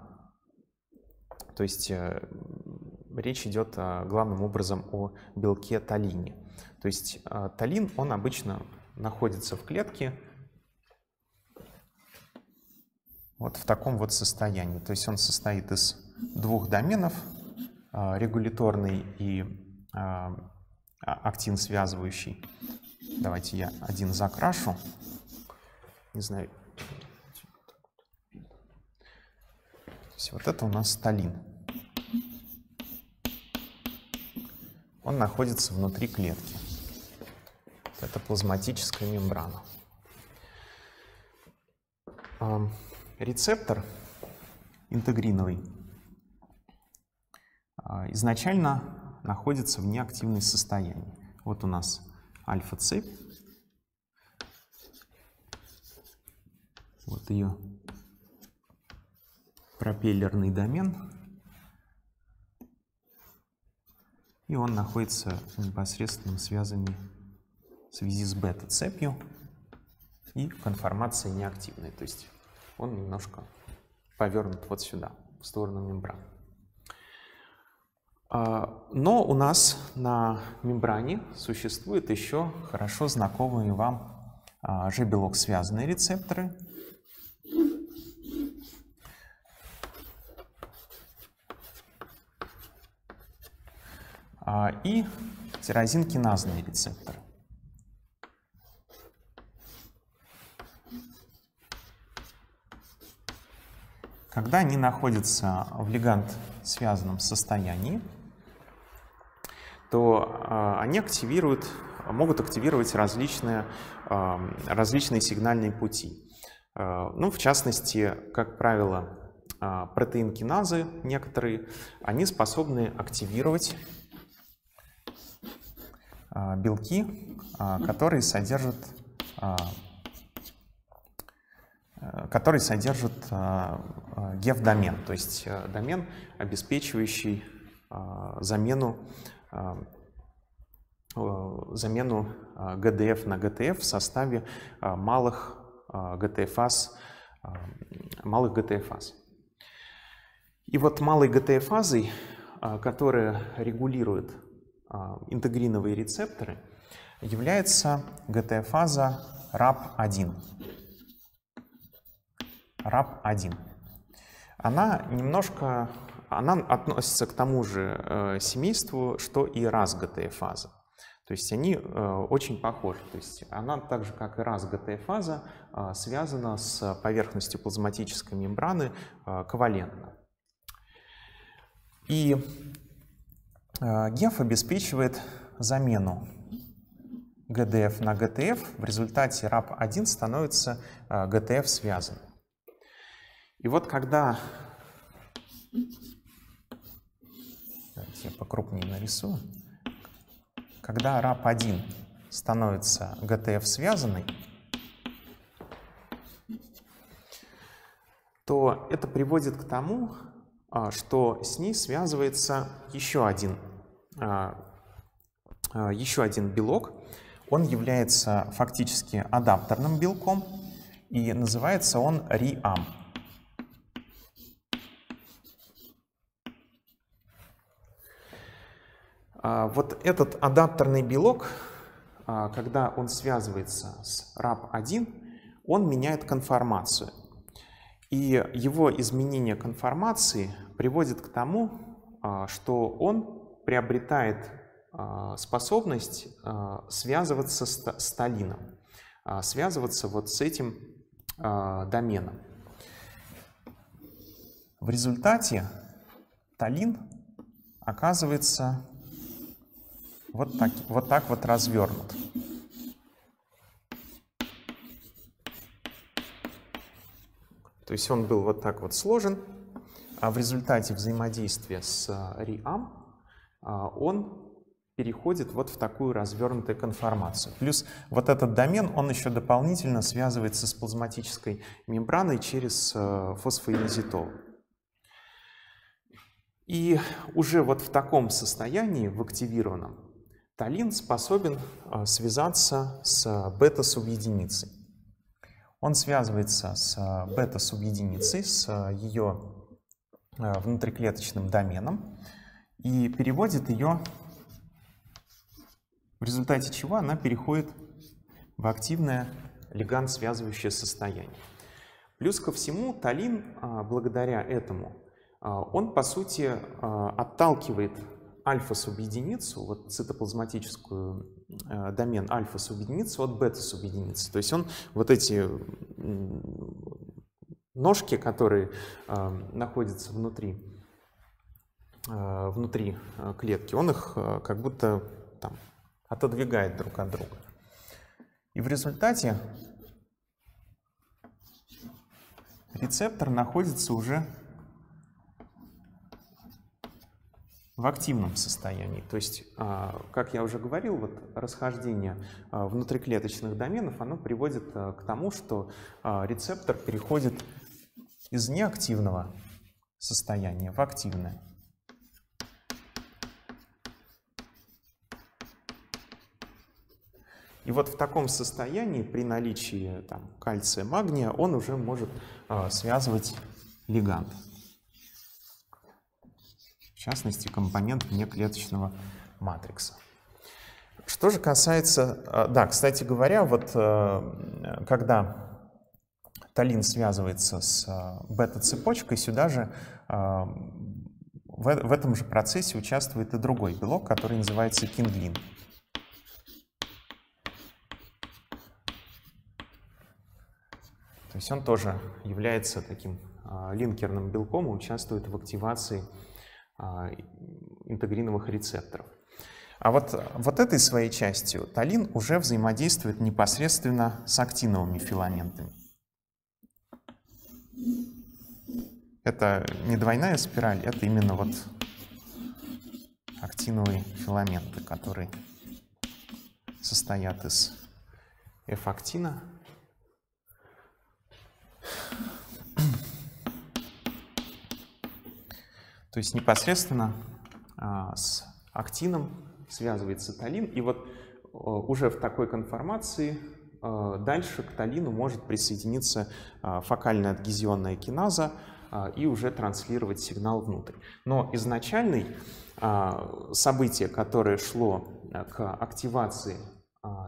То есть э, речь идет а, главным образом о белке талине. То есть а, талин, он обычно находится в клетке вот в таком вот состоянии. То есть он состоит из двух доменов, регуляторный и актин связывающий. Давайте я один закрашу. Не знаю, есть вот это у нас сталин. Он находится внутри клетки. Это плазматическая мембрана. А, рецептор интегриновый а, изначально находится в неактивном состоянии. Вот у нас альфа-цепь. Вот ее пропеллерный домен. И он находится в непосредственном связании в связи с бета-цепью и конформация неактивная, То есть он немножко повернут вот сюда, в сторону мембран. А, но у нас на мембране существует еще хорошо знакомые вам G-белок а, связанные рецепторы – А, и тирозинкиназные рецепторы. Когда они находятся в лигант связанном состоянии, то а, они активируют, могут активировать различные, а, различные сигнальные пути. Ну, в частности, как правило, протеинкиназы некоторые, они способны активировать а, белки, а, которые содержат, а, э, которые содержат гев-домен, то есть э, домен, обеспечивающий замену, замену GDF на GTF в составе малых GTFAS, малых GTFAS. И вот малой GTF-фазой, которая регулирует а, интегриновые рецепторы, является фаза RAP1. RAP1. Она немножко, она относится к тому же э, семейству, что и раз фаза. То есть они э, очень похожи. То есть она так же, как и раз фаза э, связана с поверхностью плазматической мембраны ковалентно. И а, Генф обеспечивает замену GDF на GTF. В результате RAP1 становится GTF а, связан. И вот когда... Давайте я покрупнее нарисую. Когда RAP1 становится GTF связанный, то это приводит к тому, а, что с ней связывается еще один, а, а, еще один белок. Он является фактически адаптерным белком, и называется он RIAM. Вот этот адаптерный белок, когда он связывается с RAP1, он меняет конформацию. И его изменение конформации приводит к тому, а, что он приобретает а, способность а, связываться с Сталином, связываться вот с этим доменом. В результате Талин оказывается вот так вот, так вот развернут. То есть он был вот так вот сложен, а в результате взаимодействия с э, РИАМ э, он переходит вот в такую развернутую конформацию. Плюс вот этот домен, он еще дополнительно связывается с плазматической мембраной через э, фосфоилизитол. И уже вот в таком состоянии, в активированном, талин способен связаться с бета-субъединицей. Он связывается с э, бета-субъединицей, с э, ее э, внутриклеточным доменом и переводит ее, в результате чего она переходит в активное лиганд-связывающее состояние. Плюс ко всему, талин, а, благодаря этому, а, он, по сути, а, отталкивает альфа-субъединицу, вот цитоплазматическую э, домен альфа-субъединицы от бета-субъединицы. То есть он вот эти ножки, которые э, находятся внутри, э, внутри э, клетки, он их э, как будто там, отодвигает друг от друга. И в результате рецептор находится уже в активном состоянии. То есть, а, как я уже говорил, вот расхождение а, внутриклеточных доменов, оно приводит а, к тому, что рецептор переходит из неактивного состояния в активное. И вот в таком состоянии при наличии там, кальция, магния он уже может э, связывать лиганд частности, компонент внеклеточного матрикса. Что же касается... Э, да, кстати говоря, вот э, когда талин связывается с э, бета-цепочкой, сюда же в этом же процессе участвует и другой белок, который называется кинглин. То есть он тоже является таким линкерным белком и участвует в активации а, интегриновых рецепторов. А вот, вот этой своей частью талин уже взаимодействует непосредственно с актиновыми филаментами. Это не двойная спираль, это именно вот актиновые филаменты, которые состоят из F-актина То есть непосредственно а, с актином связывается талин, и вот а, уже в такой конформации а, дальше к талину может присоединиться фокальная адгезионная киназа и уже транслировать сигнал внутрь. Но изначальный событие, которое шло к активации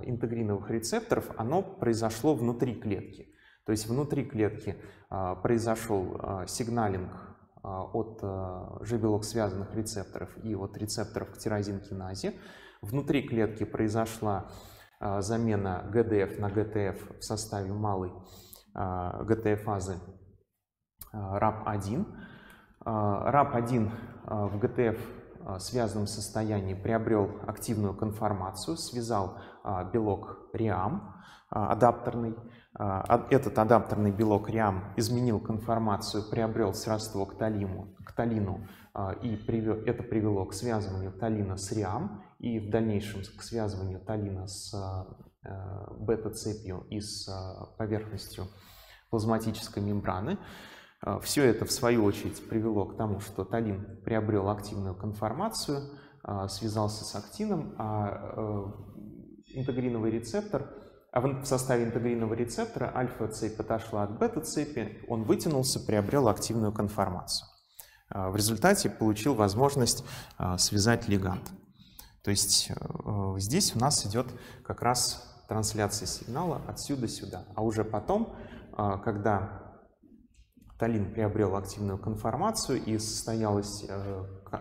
интегриновых рецепторов, оно произошло внутри клетки. То есть внутри клетки произошел сигналинг а, от э, жибелок связанных рецепторов и от рецепторов к тирозинкиназе. Внутри клетки произошла э, замена ГДФ на ГТФ в составе малой фазы РАП-1. РАП-1 в ГТФ э, связанном состоянии приобрел активную конформацию, связал белок РИАМ, а, адаптерный, а, этот адаптерный белок РИАМ изменил конформацию, приобрел сродство к, талиму, к талину, а, и привел, это привело к связыванию талина с РИАМ и в дальнейшем к связыванию талина с э, бета-цепью и с поверхностью плазматической мембраны. Все это, в свою очередь, привело к тому, что талин приобрел активную конформацию, связался с актином, а э, интегриновый рецептор – а в составе интегринного рецептора альфа-цепь отошла от бета-цепи, он вытянулся, приобрел активную конформацию. А, в результате получил возможность а, связать лиганд. То есть э, э, здесь у нас идет как раз трансляция сигнала отсюда сюда. А уже потом, а, когда Талин приобрел активную конформацию и э,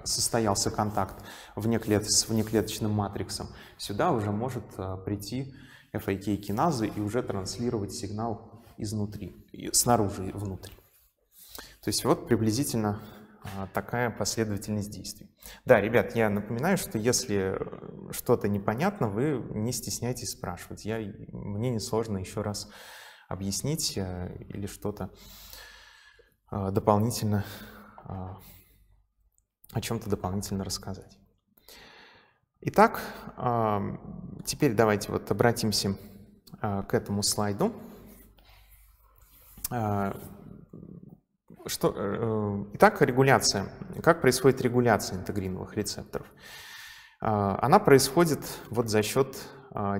состоялся контакт с внеклеточным матриксом, сюда уже может прийти FAK киназы и уже транслировать сигнал изнутри, снаружи внутрь. То есть вот приблизительно а, такая последовательность действий. Да, ребят, я напоминаю, что если э, что-то непонятно, вы не стесняйтесь спрашивать. Я, мне несложно еще раз объяснить э, или что-то э, дополнительно, а, о чем-то дополнительно рассказать. Итак, а, теперь давайте вот обратимся а, к этому слайду. А, что, э, итак, регуляция. Как происходит регуляция интегриновых рецепторов? Она происходит вот за счет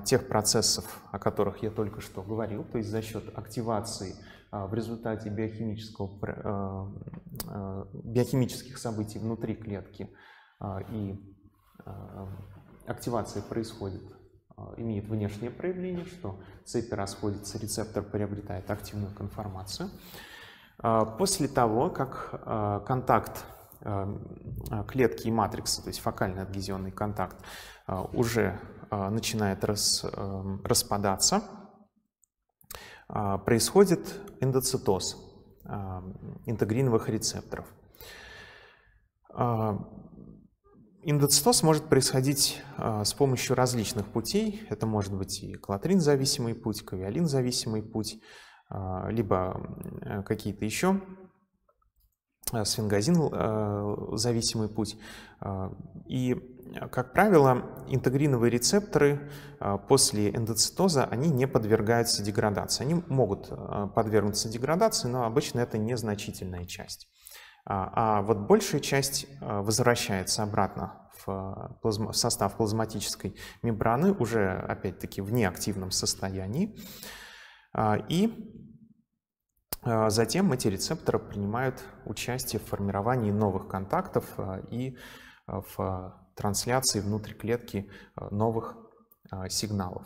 тех процессов, о которых я только что говорил, то есть за счет активации в результате биохимического, биохимических событий внутри клетки и активация происходит, а, имеет внешнее проявление, что цепи расходятся, рецептор приобретает активную конформацию. А, после того, как а, контакт клетки и матрикса, то есть фокальный адгезионный контакт, уже начинает рас, распадаться, происходит эндоцитоз интегриновых рецепторов. Индоцитоз может происходить а, с помощью различных путей. Это может быть и клотрин-зависимый путь, ковиолин-зависимый путь, а, либо какие-то еще а, сфингозин-зависимый путь. И как правило, интегриновые рецепторы после эндоцитоза, они не подвергаются деградации. Они могут подвергнуться деградации, но обычно это незначительная часть. А, а вот большая часть э, возвращается обратно в, э, плазма, в состав плазматической мембраны, уже опять-таки в неактивном состоянии. А, и э, затем эти рецепторы принимают участие в формировании новых контактов и в трансляции внутри клетки новых сигналов.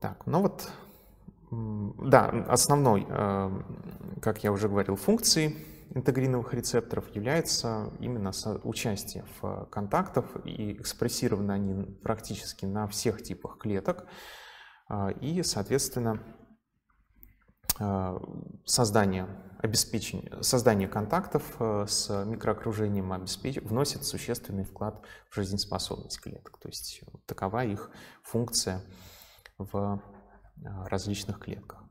Так, ну вот, да, основной, э, как я уже говорил, функцией интегриновых рецепторов является именно участие в контактах, и экспрессированы они практически на всех типах клеток, э, и, соответственно, э, создание, обеспечение, создание контактов с микроокружением обеспеч... вносит существенный вклад в жизнеспособность клеток. То есть такова их функция – в а, различных клетках.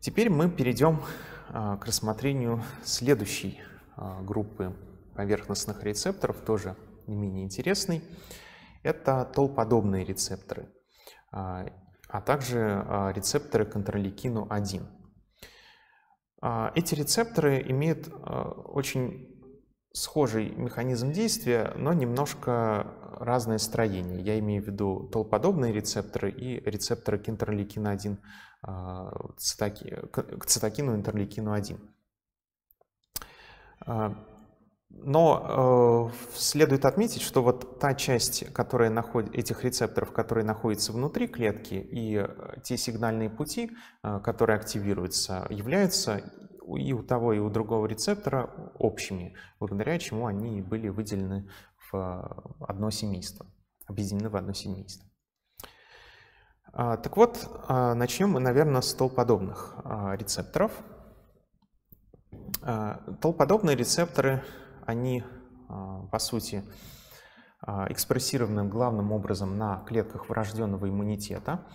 Теперь мы перейдем а, к рассмотрению следующей а, группы поверхностных рецепторов, тоже не менее интересной. Это толподобные рецепторы, а также рецепторы к антроликину 1. Эти рецепторы имеют очень схожий механизм действия, но немножко разное строение. Я имею в виду толподобные рецепторы и рецепторы к интерлейкину-1, а, к цитокину интерлейкину-1. А, но э, следует отметить, что вот та часть которая наход... этих рецепторов, которые находятся внутри клетки, и э, те сигнальные пути, э, которые активируются, являются и у того, и у другого рецептора общими, благодаря чему они были выделены в а, одно семейство, объединены в одно семейство. А, так вот, а, начнем мы, наверное, с толподобных рецепторов. Толподобные рецепторы, они, по сути, экспрессированы главным образом на клетках врожденного иммунитета,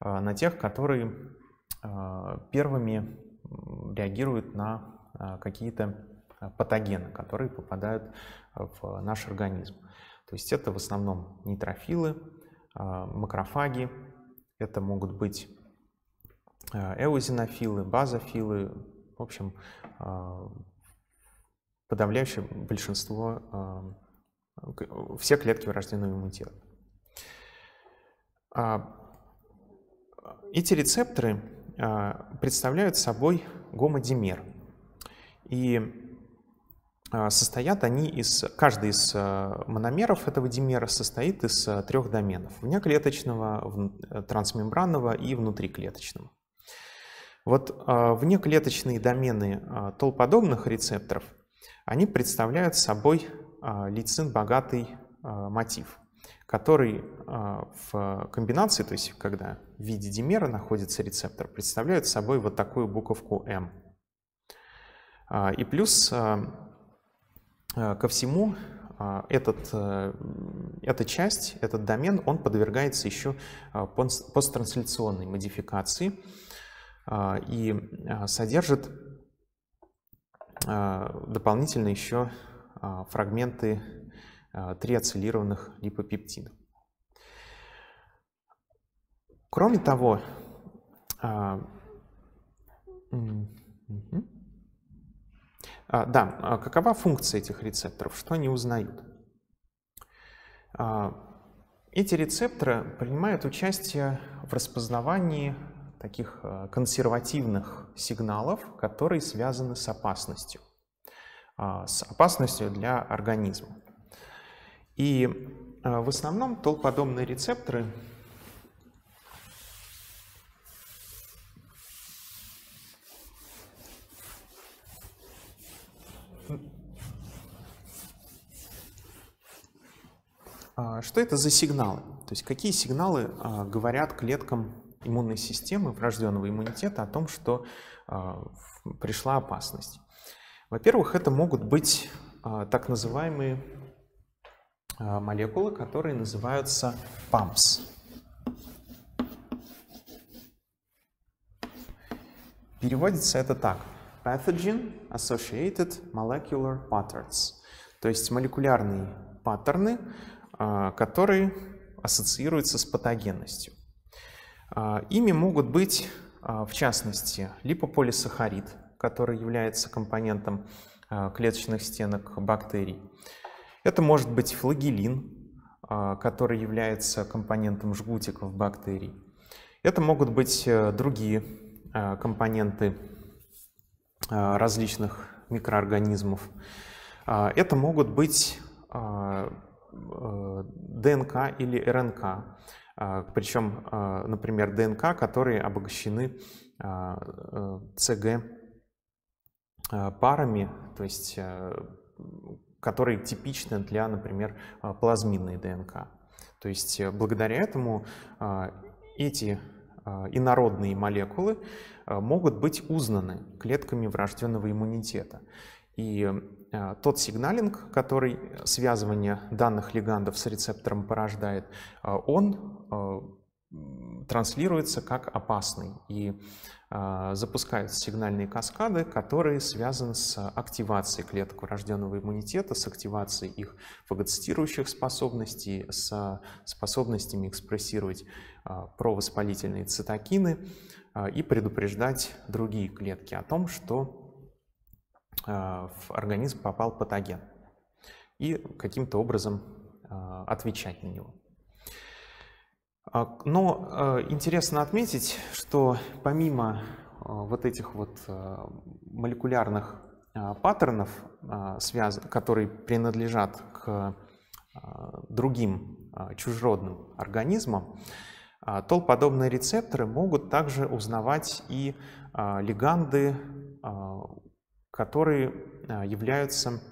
на тех, которые первыми реагирует на а, какие-то а, патогены, которые попадают а, в наш организм. То есть это в основном нейтрофилы, макрофаги, это могут быть эозинофилы, базофилы, в общем, подавляющее большинство, все клетки врожденного иммунитета. Эти рецепторы а, представляют собой гомодимер. И а, состоят они из... Каждый из а, мономеров этого димера состоит из трех доменов. Внеклеточного, э, трансмембранного и внутриклеточного. Вот внеклеточные домены толподобных рецепторов, они представляют собой лицин богатый мотив – который а, в комбинации, то есть когда в виде димера находится рецептор, представляет собой вот такую буковку М. А, и плюс а, ко всему этот, эта часть, этот домен, он подвергается еще посттрансляционной модификации и содержит дополнительно еще фрагменты а, триацилированных липопептидов. Кроме того, а, а, да, какова функция этих рецепторов, что они узнают? Эти рецепторы принимают участие в распознавании таких консервативных сигналов, которые связаны с опасностью, с опасностью для организма. И а, в основном толподобные рецепторы а, Что это за сигналы? То есть какие сигналы а, говорят клеткам иммунной системы, врожденного иммунитета о том, что пришла опасность? Во-первых, это могут быть так называемые Э, молекулы, которые называются PAMPS. Переводится это так. Pathogen Associated Molecular Patterns. То есть молекулярные паттерны, э, которые ассоциируются с патогенностью. Э, ими могут быть, в частности, липополисахарид, который является компонентом клеточных стенок бактерий, это может быть флагелин, а, который является компонентом жгутиков бактерий. Это могут быть э, другие а, компоненты а, различных микроорганизмов. Это могут быть э, ДНК или РНК. Причем, например, ДНК, которые обогащены э, ЦГ парами, то есть которые типичны для, например, а, плазминной ДНК. То есть э, благодаря этому а, эти а, инородные молекулы могут быть узнаны клетками врожденного иммунитета. И тот сигналинг, который связывание данных легандов с рецептором порождает, он транслируется как опасный. И а, запускаются сигнальные каскады, которые связаны с активацией клеток урожденного иммунитета, с активацией их фагоцитирующих способностей, с способностями экспрессировать а, провоспалительные цитокины а, и предупреждать другие клетки о том, что в организм попал патоген и каким-то образом отвечать на него. А, но э, интересно отметить, что помимо э, вот этих вот э, молекулярных паттернов, которые принадлежат к другим чужеродным организмам, толподобные рецепторы могут также узнавать и лиганды, которые являются,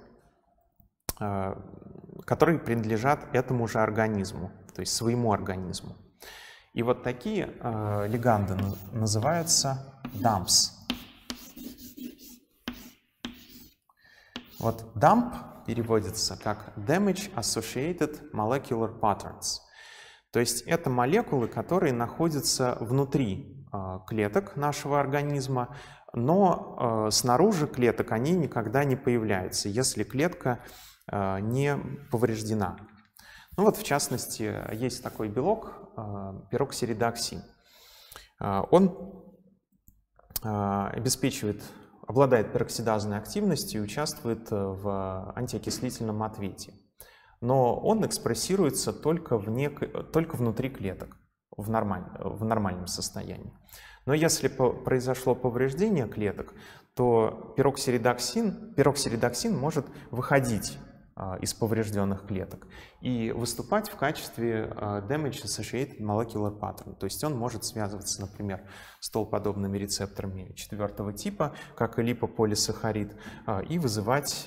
которые принадлежат этому же организму, то есть своему организму. И вот такие э, леганды называются дампс. Вот дамп переводится как Damage Associated Molecular Patterns. То есть это молекулы, которые находятся внутри э, клеток нашего организма, но э, снаружи клеток они никогда не появляются, если клетка э, не повреждена. Ну вот, в частности, э, есть такой белок, а, пероксиредоксин. А, он а, обеспечивает, обладает пероксидазной активностью и участвует э, в антиокислительном ответе. Но он экспрессируется только, в нек... только внутри клеток в, нормаль... в нормальном состоянии. Но если по... произошло повреждение клеток, то пероксиредоксин, пероксиредоксин может выходить а, из поврежденных клеток и выступать в качестве а, damage associated molecular pattern. То есть он может связываться, например, с толподобными рецепторами четвертого типа, как и липополисахарид, а, и вызывать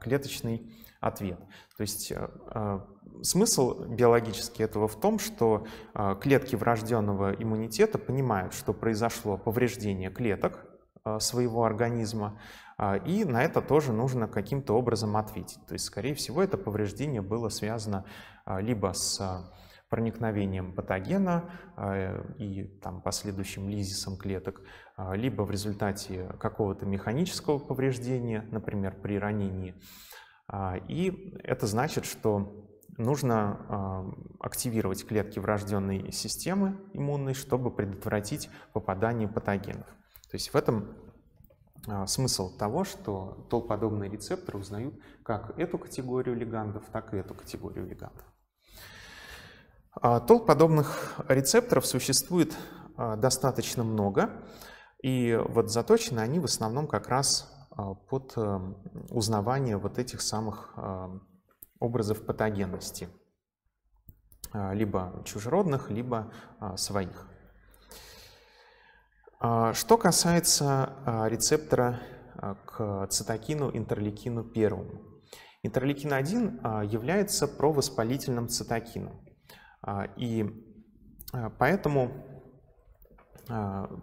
клеточный ответ. То есть смысл биологически этого в том, что клетки врожденного иммунитета понимают, что произошло повреждение клеток, а, своего организма, а, и на это тоже нужно каким-то образом ответить. То есть, скорее всего, это повреждение было связано а, либо с проникновением патогена и там, последующим лизисом клеток, либо в результате какого-то механического повреждения, например, при ранении. И это значит, что нужно активировать клетки врожденной системы иммунной, чтобы предотвратить попадание патогенов. То есть в этом а, смысл того, что толподобные рецепторы узнают как эту категорию легандов, так и эту категорию легандов. А, толподобных рецепторов существует а, достаточно много, и вот заточены они в основном как раз под узнавание вот этих самых образов патогенности, либо чужеродных, либо своих. А, что касается а, рецептора а, к цитокину интерлейкину первому. Интерлейкин-1 является провоспалительным цитокином. И поэтому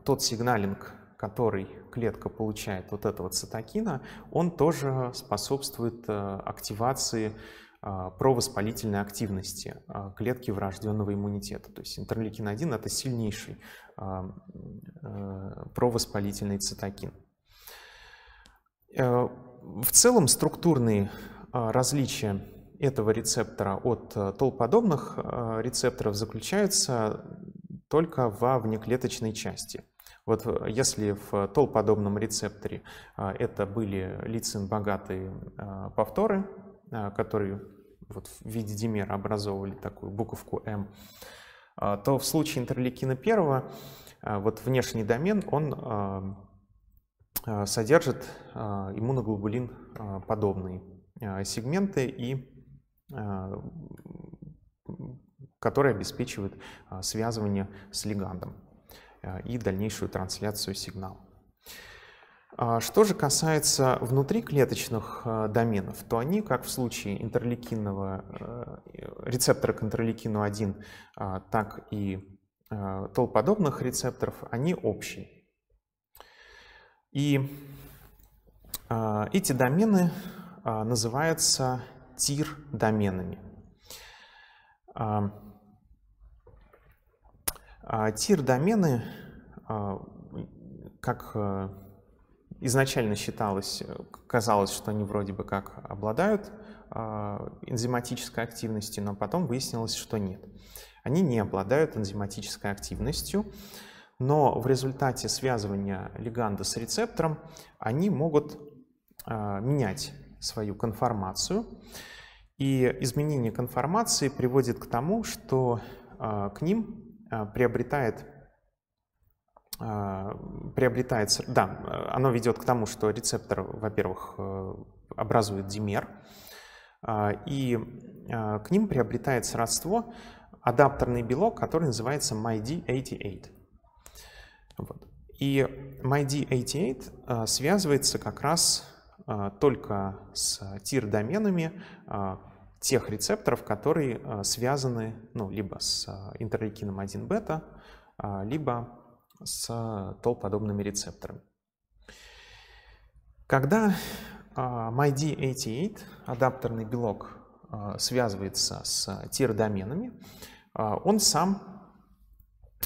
тот сигналинг, который клетка получает от этого цитокина, он тоже способствует активации провоспалительной активности клетки врожденного иммунитета. То есть интерлейкин-1 – это сильнейший а, э, провоспалительный цитокин. Э, в целом структурные а, различия этого рецептора от э, толподобных а, рецепторов заключаются только во внеклеточной части. Вот если в толподобном рецепторе это были лицин-богатые повторы, которые вот в виде димера образовывали такую буковку М, а, то в случае интерлейкина 1 а, вот внешний домен, он а, содержит иммуноглобулин подобные сегменты, и, которые обеспечивают связывание с лигандом и дальнейшую трансляцию сигнала. А что же касается внутриклеточных э, доменов, то они, как в случае интерлейкинного э, э, рецептора к интерлейкину 1, а, так и толподобных рецепторов, они общие. И а, эти домены называются тир-доменами. Тир-домены, как изначально считалось, э, казалось, что они вроде бы как обладают а, энзиматической активностью, но потом выяснилось, что нет. Они не обладают энзиматической активностью, но в результате связывания лиганда с рецептором они могут а, менять свою конформацию. И изменение конформации приводит к тому, что а, к ним приобретает а, приобретается, да, а, оно ведет к тому, что рецептор, во-первых, э, образует димер, а, и к ним приобретается родство адаптерный белок, который называется MyD88. Вот. И MyD88 связывается как раз только с тир-доменами тех рецепторов, которые связаны ну, либо с интерлейкином 1 бета, либо с а, толподобными рецепторами. Когда а, MyD88, адаптерный белок, а, связывается с тиродоменами, он сам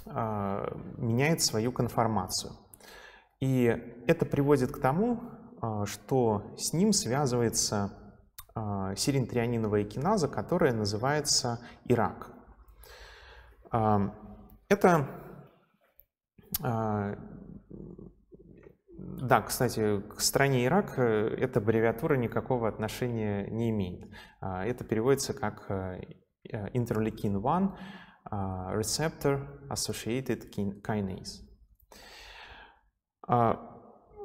меняет свою конформацию. И это приводит к тому, что с ним связывается сиринтрианиновая киназа, которая называется Ирак. Это а, да, кстати, к стране Ирак э, эта аббревиатура никакого отношения не имеет. А, это переводится как э, э, Interleukin-1 а, Receptor Associated Kinase.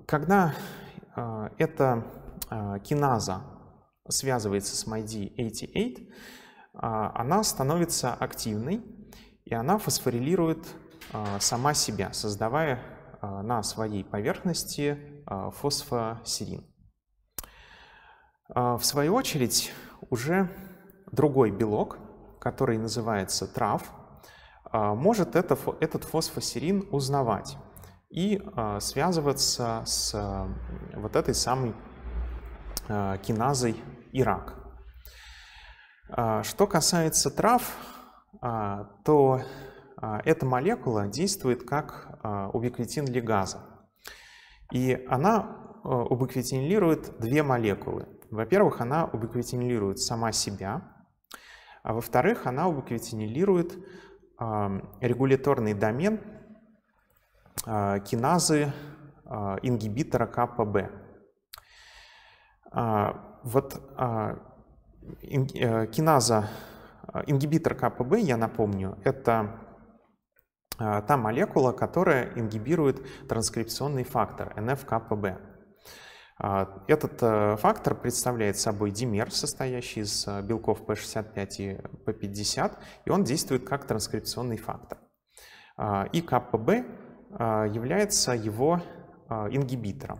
Когда эта киназа связывается с MyD88, она становится активной, и она фосфорилирует а, сама себя, создавая а, на своей поверхности а, фосфосерин. В свою очередь уже другой белок, который называется трав, может этот фосфосерин узнавать и связываться с вот этой самой киназой Ирак. Что касается трав, то а, эта молекула действует как а, убиквитин лигаза. И она а, убиквитинилирует две молекулы. Во-первых, она убиквитинилирует сама себя, а во-вторых, она убиквитинилирует регуляторный домен киназы ингибитора КПБ. Вот э, киназа, ингибитор КПБ, я напомню, это а, та молекула, которая ингибирует транскрипционный фактор nf а, Этот э, фактор представляет собой димер, состоящий из э, белков P65 и P50, и он действует как транскрипционный фактор. А, и КПБ э, является его ингибитором.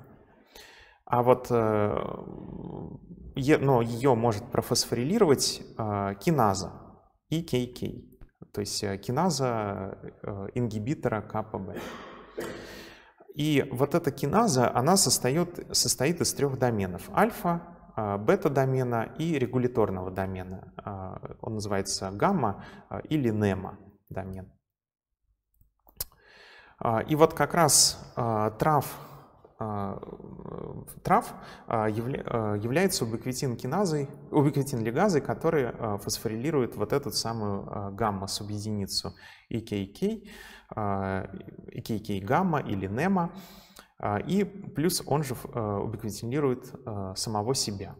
А вот но ее может профосфорилировать киназа, ИКК то есть э, киназа э, ингибитора КПБ. И вот эта киназа, она состоит, состоит из трех доменов. Альфа, э, бета-домена и регуляторного домена. Он называется гамма или немо домен. И вот как раз трав а, э, трав а, а, является убиквитин киназой, убиквитин лигазой, который фосфорилирует вот эту самую гамма субъединицу ИКК, ИКК гамма или нема, и плюс он же убиквитинирует самого себя.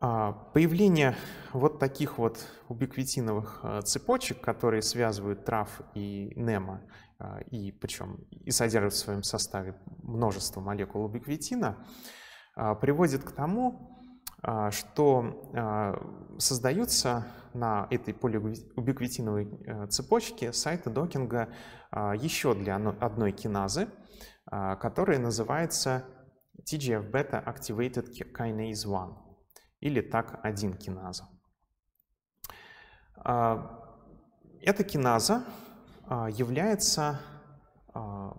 Появление вот таких вот убиквитиновых цепочек, которые связывают трав и нема, а, и причем и содержит в своем составе множество молекул убиквитина, а, приводит к тому, а, что создаются на этой полиубиквитиновой э, цепочке сайты докинга еще для одной киназы, которая называется TGF-beta Activated Kinase 1 или так один киназа. Эта киназа а, является, а,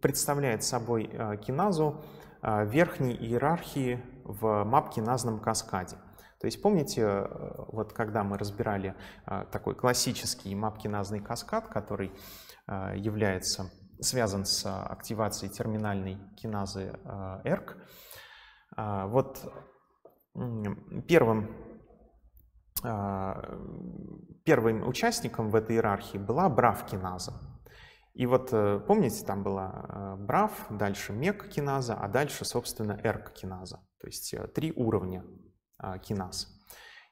представляет собой а, киназу верхней иерархии в мап-киназном каскаде. То есть помните, э, вот когда мы разбирали такой классический мап-киназный каскад, который является, связан с активацией терминальной киназы ERK, вот первым Э, первым участником в этой иерархии была Брав Киназа. И вот э, помните, там была э, Брав, дальше Мек Киназа, а дальше, собственно, Эрк Киназа. То есть три уровня киназ.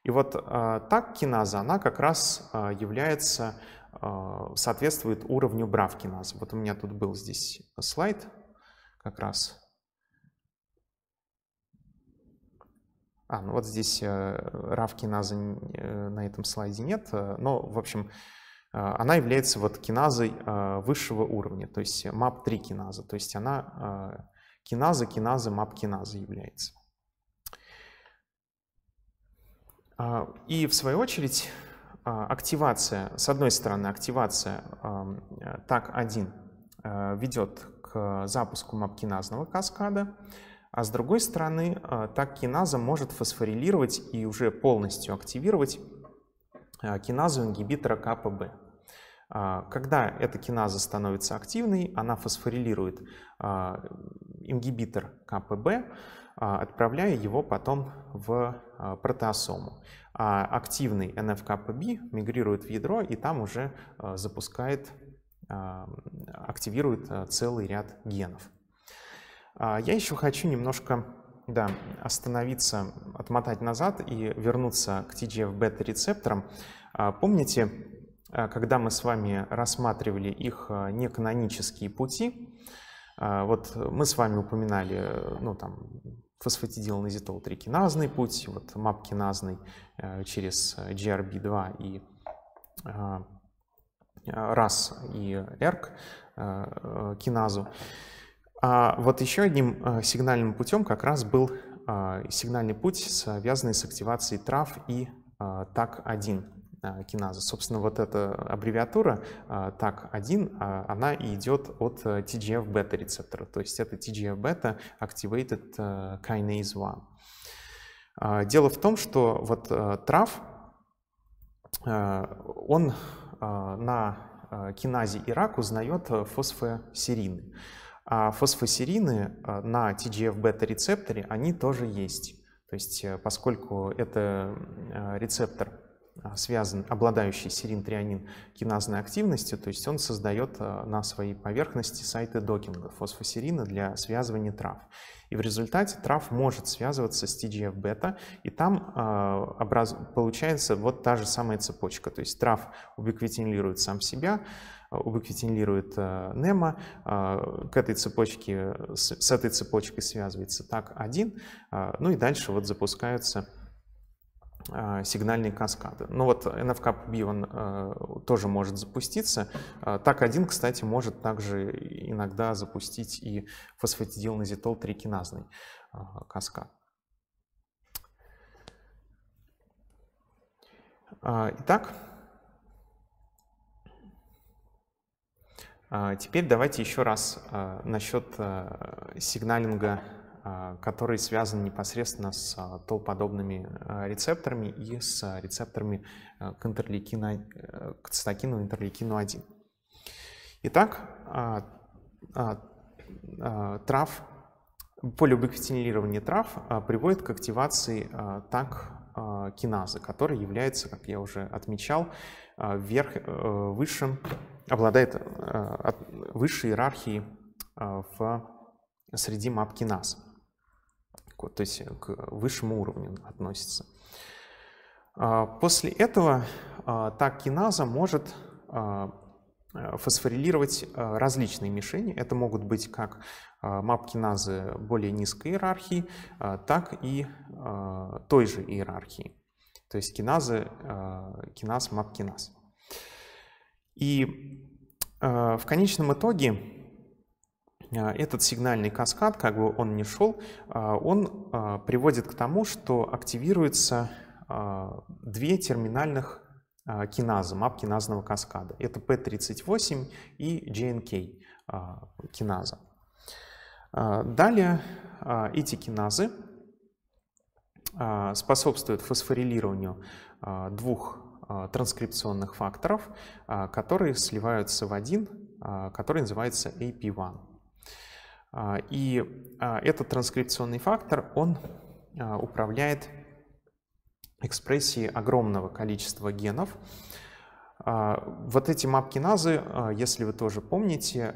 И вот так киназа, она как раз является, соответствует уровню Брав киназа. Вот у меня тут был здесь слайд как раз А, ну вот здесь RAV э, киназы э, на этом слайде нет, э, но, в общем, она является вот киназой высшего уровня, то есть MAP3 киназа, то есть она киназа, киназа, MAP киназа является. А, и в свою очередь а, активация, с одной стороны, активация эм, так 1 ведет к запуску мапкиназного каскада, а с другой стороны, э, так киназа может фосфорилировать и уже полностью активировать э, киназу ингибитора КПБ. А, когда эта киназа становится активной, она фосфорилирует а, ингибитор КПБ, а, отправляя его потом в э, протеосому. А активный НФКПБ мигрирует в ядро и там уже запускает, активирует целый ряд генов. А, я еще хочу немножко да, остановиться, отмотать назад и вернуться к TGF-бета рецепторам. А, помните, а, когда мы с вами рассматривали их неканонические пути, вот мы с вами упоминали, ну там, фосфатидилнозитол-трикиназный путь, вот мапкиназный через GRB2 и RAS и ERK киназу. А вот еще одним а, сигнальным путем как раз был а, сигнальный путь, связанный с активацией трав и а, ТАК-1 киназа. Собственно, вот эта аббревиатура так 1 она идет от э, TGF-бета рецептора, то есть это TGF-бета Activated э, Kinase 1. Дело в том, что вот э, трав, он на киназе Ирак узнает фосфосерины. А фосфосерины э, на TGF-бета рецепторе, они тоже есть. То есть э, поскольку это э, рецептор, связан, обладающий серин-трианин киназной активностью, то есть он создает на своей поверхности сайты докинга фосфосерина для связывания трав. И в результате трав может связываться с TGF-бета, и там э, образ... получается вот та же самая цепочка. То есть трав убиквитинилирует сам себя, выквитинлирует э, Немо, э, к этой цепочке, э, с этой цепочкой связывается так один, ну и дальше вот запускаются сигнальные каскады. но ну вот NFK он тоже может запуститься. Так один, кстати, может также иногда запустить и фосфатидилнозитол трикиназный каскад. Итак, А, теперь давайте еще раз а, насчет а, сигналинга, который связан непосредственно с толподобными рецепторами и с рецепторами к, интерлейкину, э, к цитокину интерлейкину-1. Итак, трав, полиубиквитинилирование трав приводит к активации так киназа, который является, как я уже отмечал, верх, э, высшим обладает э, высшей иерархией э, в, среди мапкиназ. То есть к высшему уровню относится. А, после этого а, та киназа может а, э, фосфорилировать различные мишени. Это могут быть как мапкиназы более низкой иерархии, так и той же иерархии. То есть киназы, киназ, мапкиназ. И а, в конечном итоге а, этот сигнальный каскад, как бы он ни шел, а, он приводит к тому, что активируются две терминальных киназы, мап киназного каскада. Это P38 и JNK киназа. Далее эти киназы способствуют фосфорилированию двух Э, транскрипционных факторов, э, которые сливаются в один, э, который называется AP1. И этот транскрипционный фактор, он управляет экспрессией огромного количества генов. Вот эти мапкиназы, если вы тоже помните,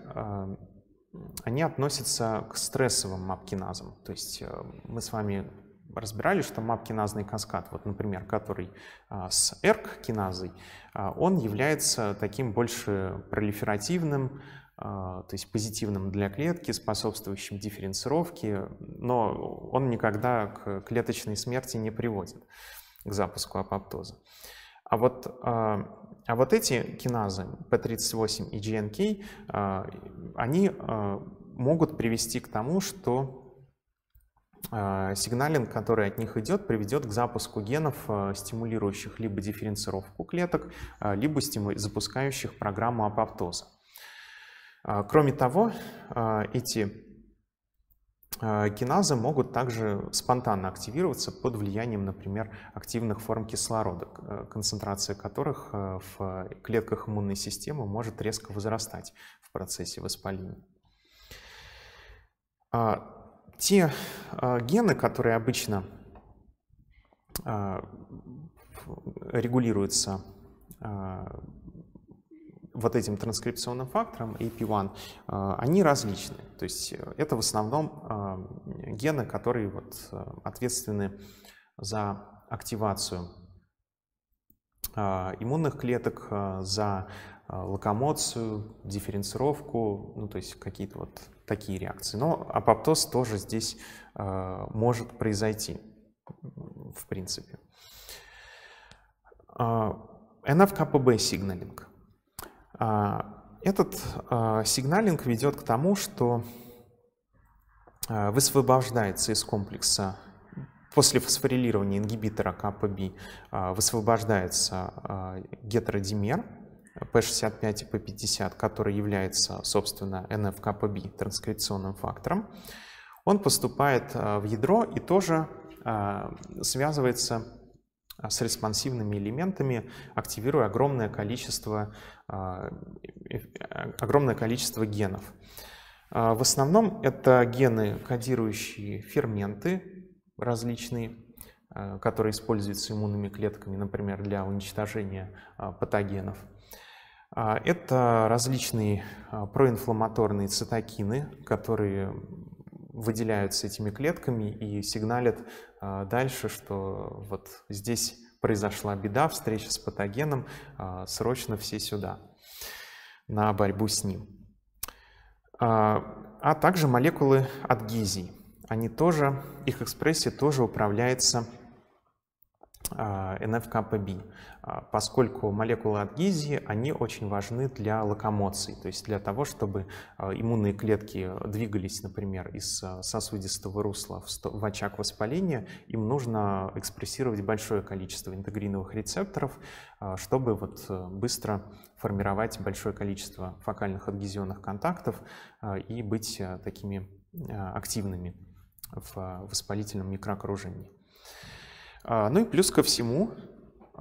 они относятся к стрессовым мапкиназам. То есть мы с вами разбирали, что мап-киназный каскад, вот, например, который а, с ERK киназой а, он является таким больше пролиферативным, а, то есть позитивным для клетки, способствующим дифференцировке, но он никогда к клеточной смерти не приводит, к запуску апоптоза. А вот, а вот эти киназы, P38 и GNK, они могут привести к тому, что Э, сигналинг, который от них идет, приведет к запуску генов, э, стимулирующих либо дифференцировку клеток, э, либо запускающих программу апоптоза. Кроме того, эти киназы могут также спонтанно активироваться под влиянием, например, активных форм кислорода, концентрация которых в клетках иммунной системы может резко возрастать в процессе воспаления те а, гены, которые обычно а, регулируются а, вот этим транскрипционным фактором AP1, они различны. То есть э, это в основном гены, которые вот э, ответственны за активацию иммунных клеток, за локомоцию, дифференцировку, ну то есть какие-то вот такие реакции. Но апоптоз тоже здесь э, может произойти, в принципе. А, э, NFKPB сигналинг. А, этот а, сигналинг ведет к тому, что высвобождается из комплекса после фосфорилирования ингибитора КПБ высвобождается гетеродимер, P65 и P50, который является, собственно, nf капа транскрипционным фактором, он поступает э, в ядро и тоже э, связывается э, с респонсивными элементами, активируя огромное количество, огромное количество генов. В основном это гены, кодирующие ферменты различные, которые используются иммунными клетками, например, для уничтожения патогенов – а, это различные а, проинфламматорные цитокины, которые выделяются этими клетками и сигналят а, дальше, что вот здесь произошла беда, встреча с патогеном, срочно все сюда на борьбу с ним. А также молекулы адгезии. Они тоже, их экспрессия тоже управляется NFKPB, э, э, поскольку молекулы адгезии, они очень важны для локомоции, то есть для того, чтобы э, иммунные клетки двигались, например, из сосудистого русла в очаг воспаления, им нужно экспрессировать большое количество интегриновых рецепторов, чтобы вот быстро формировать большое количество фокальных адгезионных контактов и быть такими активными в воспалительном микроокружении. А, ну и плюс ко всему, nf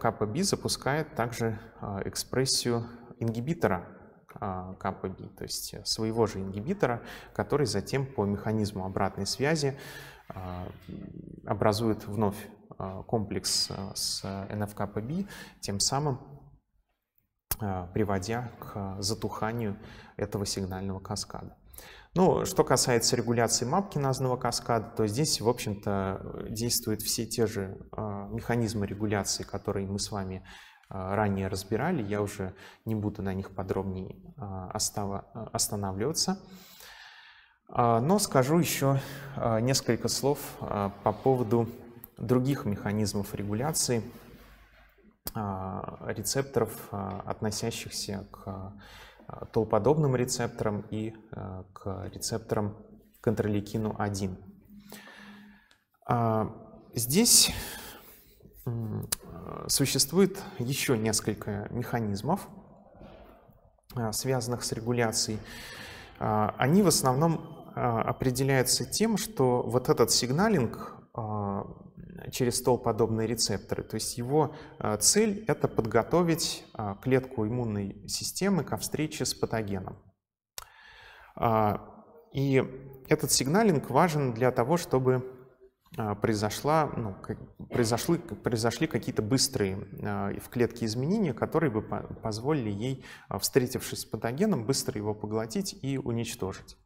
а, запускает также а, экспрессию ингибитора КПБ, то есть своего же ингибитора, который затем по механизму обратной связи образует вновь комплекс с NFKPB, тем самым приводя к затуханию этого сигнального каскада. Ну, что касается регуляции мапки названного каскада, то здесь, в общем-то, действуют все те же а, механизмы регуляции, которые мы с вами а, ранее разбирали. Я уже не буду на них подробнее а, остава, останавливаться. Но скажу еще несколько слов по поводу других механизмов регуляции рецепторов, относящихся к а, толподобным рецепторам и а, к рецепторам контроликину 1. А, здесь существует еще несколько механизмов, связанных с регуляцией. Они в основном определяются тем, что вот этот сигналинг через столподобные рецепторы. То есть его э, цель — это подготовить э, клетку иммунной системы ко встрече с патогеном. А, и этот сигналинг важен для того, чтобы э, произошла, ну, произошли, произошли какие-то быстрые в клетке изменения, которые бы позволили ей, встретившись с патогеном, быстро его поглотить и уничтожить.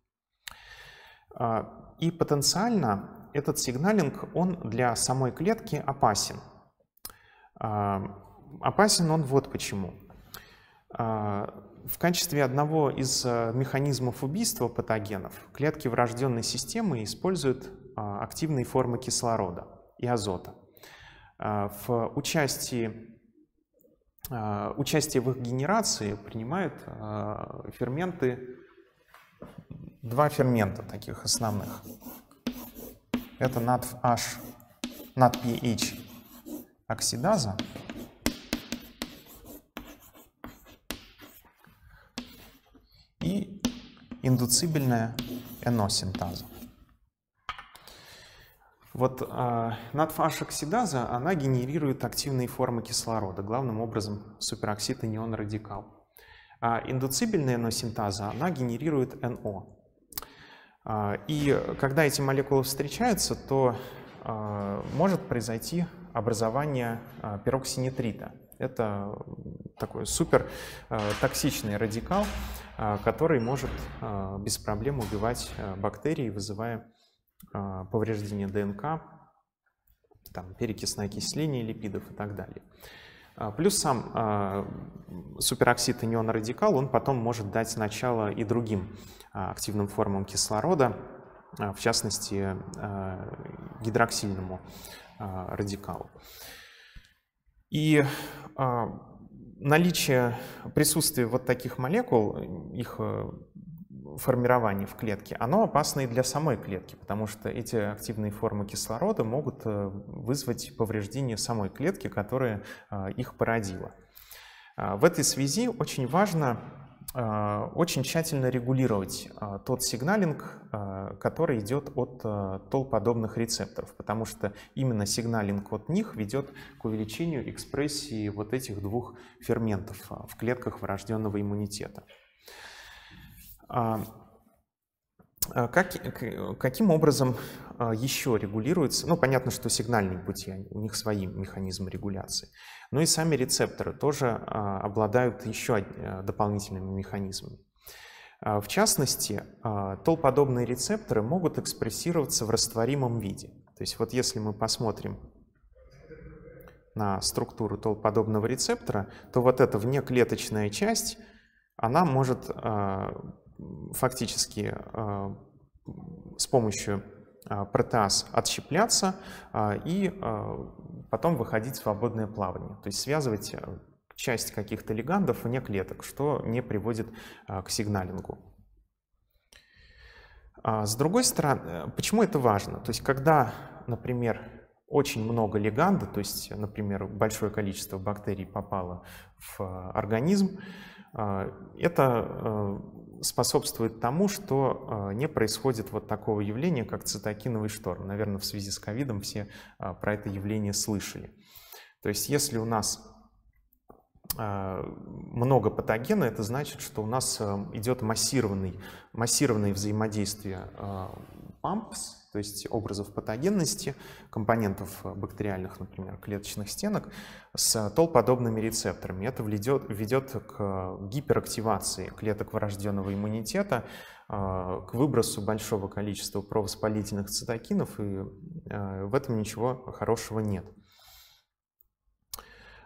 А, и потенциально этот сигналинг, он для самой клетки опасен. А, опасен он вот почему. А, в качестве одного из э, механизмов убийства патогенов клетки врожденной системы используют а, активные формы кислорода и азота. В участии, участие в их генерации принимают ферменты, два фермента таких основных – это NADH, NADPH оксидаза. И индуцибельная эносинтаза. Вот э, а, надфаш оксидаза, она генерирует активные формы кислорода, главным образом супероксид и неон радикал. А индуцибельная эносинтаза, она генерирует НО. А, и когда эти молекулы встречаются, то а, может произойти образование а, пероксинитрита. Это такой супер токсичный радикал, который может без проблем убивать бактерии, вызывая повреждение ДНК, там, перекисное окисление липидов и так далее. Плюс сам супероксид и неон радикал, он потом может дать начало и другим а, активным формам кислорода, а, в частности э, гидроксильному а, радикалу. И наличие, присутствие вот таких молекул, их э, формирование в клетке, оно опасно и для самой клетки, потому что эти активные формы кислорода могут э, вызвать повреждение самой клетки, которая их породила. В этой связи очень важно а, очень тщательно регулировать а, тот сигналинг, а, который идет от толподобных рецепторов, потому что именно сигналинг от них ведет к увеличению экспрессии вот этих двух ферментов в клетках врожденного иммунитета. А как, э, э, каким образом а, еще регулируется, ну понятно, что сигнальные пути, у них свои механизмы регуляции, но ну и сами рецепторы тоже а, обладают еще э, дополнительными механизмами. В частности, толподобные рецепторы могут экспрессироваться в растворимом виде. То есть вот если мы посмотрим на структуру толподобного рецептора, то вот эта внеклеточная часть, она может фактически а, с помощью а, протеаз отщепляться а, и потом выходить в свободное плавание, то есть связывать часть каких-то легандов вне клеток, что не приводит к сигналингу. С другой стороны, э, почему это важно? То есть когда, например, очень много леганда, то есть, например, большое количество бактерий попало в организм, а, это э, способствует тому, что э, не происходит вот такого явления, как цитокиновый шторм. Наверное, в связи с ковидом все э, про это явление слышали. То есть если у нас много патогена, это значит, что у нас идет массированный, массированное взаимодействие памп то есть образов патогенности компонентов э, бактериальных, например, клеточных стенок с толподобными рецепторами. Это ведет, ведет к гиперактивации клеток врожденного иммунитета, э, к выбросу большого количества провоспалительных цитокинов, и э, в этом ничего хорошего нет.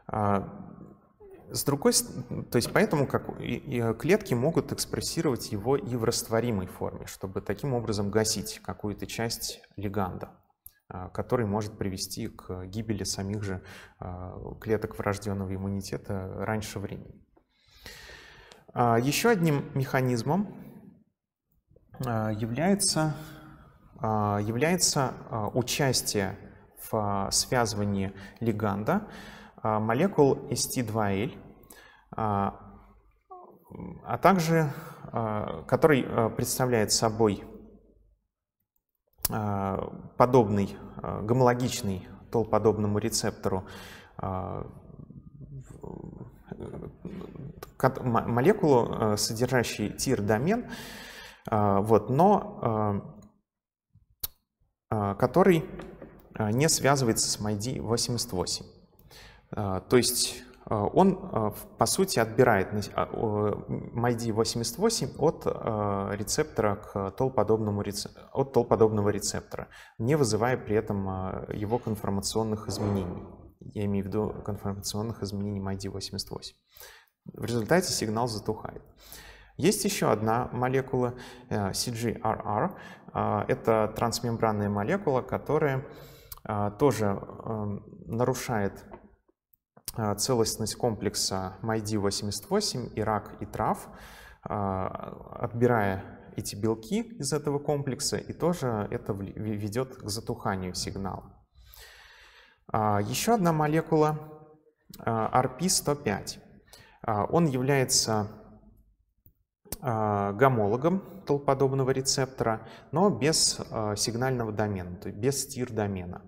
А, с другой стороны, то есть поэтому как э, клетки могут экспрессировать его и в растворимой форме, чтобы таким образом гасить какую-то часть леганда, э, который может привести к гибели самих же э, клеток врожденного иммунитета раньше времени. А, еще одним механизмом является, а, является участие в связывании леганда а, молекул ST2L, а, а также а, который представляет собой подобный, гомологичный толподобному рецептору молекулу, содержащий тир-домен, вот, но который не связывается с MID-88. А, то есть а, он, а, по сути, отбирает MyD88 от рецептора к толподобному, от толподобного рецептора, не вызывая при этом его конформационных изменений. Я имею в виду конформационных изменений MyD88. В результате сигнал затухает. Есть еще одна молекула э, CGRR. Это трансмембранная молекула, которая тоже э, нарушает Э, целостность комплекса MyD88 и рак и трав, э, отбирая эти белки из этого комплекса, и тоже это ведет к затуханию сигнала. А, еще одна молекула э, RP105. Он является гомологом толподобного рецептора, но без сигнального домена, то есть без стир-домена.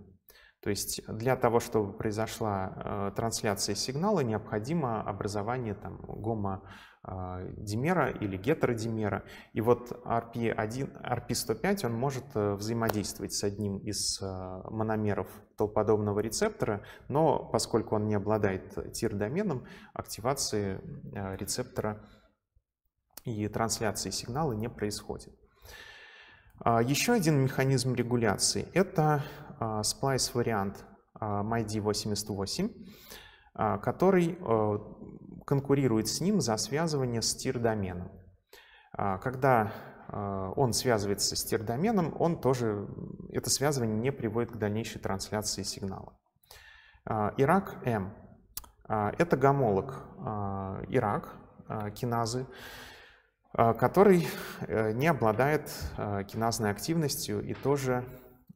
То есть для того, чтобы произошла э, трансляция сигнала, необходимо образование там, гомодимера а, или гетеродимера. И вот RP1, RP105 он может э, взаимодействовать с одним из э, мономеров толподобного рецептора, но поскольку он не обладает тир-доменом, активации рецептора и трансляции сигнала не происходит. А, еще один механизм регуляции – это а, splice вариант а, MyD88, а, который конкурирует с ним за связывание с тир-доменом. Когда он связывается с тир-доменом, он тоже, это связывание не приводит к дальнейшей трансляции сигнала. Ирак М. Это гомолог Ирак, киназы, который э, не обладает киназной активностью и тоже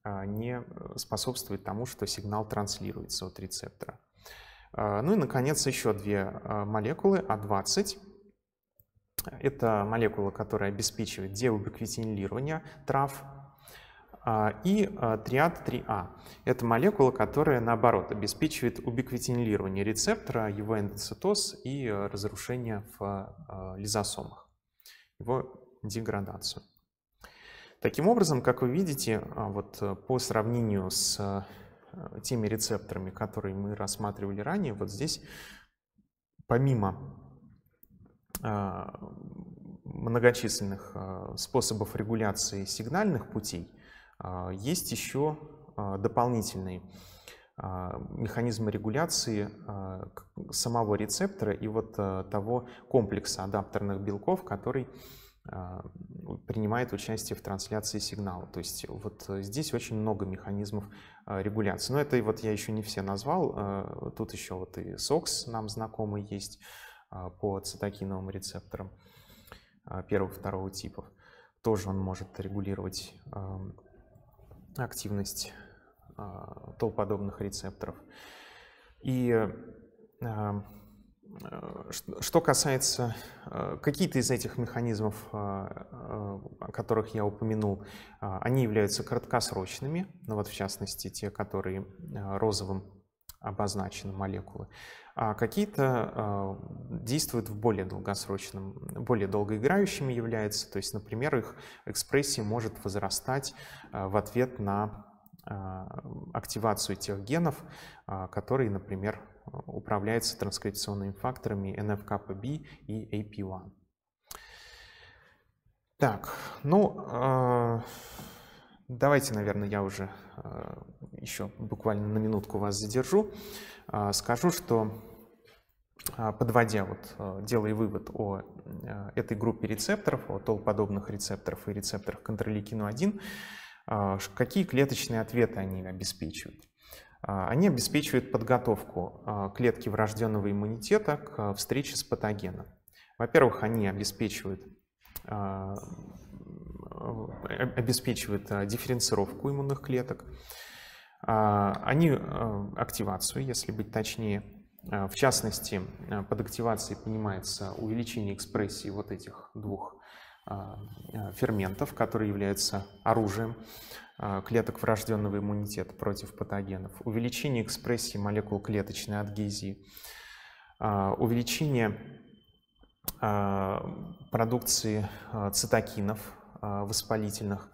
а, не э, способствует тому, что сигнал транслируется от рецептора. А, ну и, наконец, еще две а, молекулы, А20. Это молекула, которая обеспечивает деубиквитинилирование трав. И триад 3А. Это молекула, которая, наоборот, обеспечивает убиквитинилирование рецептора, его эндоцитоз и разрушение в лизосомах, его деградацию. Таким образом, как вы видите, а, вот э, по сравнению с а, э, теми рецепторами, которые мы рассматривали ранее, вот здесь помимо а, многочисленных способов регуляции сигнальных путей, есть еще дополнительные механизмы регуляции самого рецептора и вот того комплекса адаптерных белков, который а, принимает участие в трансляции сигнала. То есть вот э, здесь очень много механизмов а, регуляции. Но это вот я еще не все назвал. А, тут еще вот и SOX нам знакомый есть по цитокиновым рецепторам первого-второго типов. Тоже он может регулировать активность толподобных рецепторов. И Э, что касается э, какие-то из этих механизмов, э, о которых я упомянул, они являются краткосрочными, ну вот в частности те, которые розовым обозначены молекулы, а какие-то действуют в более долгосрочном, более долгоиграющими являются, то есть, например, их экспрессия может возрастать в ответ на активацию тех генов, которые, например, управляется транскрипционными факторами nf и AP1. Так, ну, э, давайте, наверное, я уже э, еще буквально на минутку вас задержу. Э, скажу, что подводя, вот, делая вывод о этой группе рецепторов, о толподобных рецепторов и рецепторах контроликину-1, какие клеточные ответы они обеспечивают. А, они обеспечивают подготовку а, клетки врожденного иммунитета к а, встрече с патогеном. Во-первых, они обеспечивают, э, обеспечивают дифференцировку иммунных клеток, они активацию, если быть точнее. В частности, под активацией понимается увеличение экспрессии вот этих двух ферментов, которые являются оружием а, клеток врожденного иммунитета против патогенов, увеличение экспрессии молекул клеточной адгезии, а, увеличение а, продукции цитокинов воспалительных.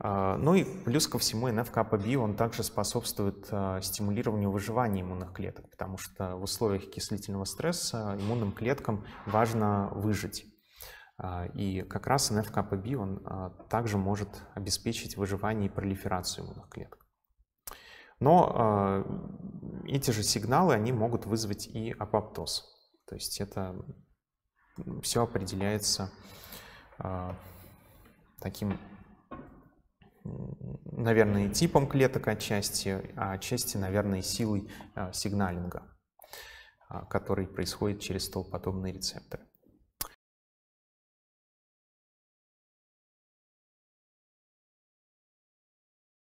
Ну и плюс ко всему НФКПБ, он также способствует стимулированию выживания иммунных клеток, потому что в условиях кислительного стресса иммунным клеткам важно выжить. А, и как раз НФКПБ, он а, также может обеспечить выживание и пролиферацию иммунных клеток. Но а, эти же сигналы, они могут вызвать и апоптоз. То есть это все определяется таким, наверное, типом клеток отчасти, а отчасти, наверное, силой сигналинга, который происходит через столподобные рецепторы.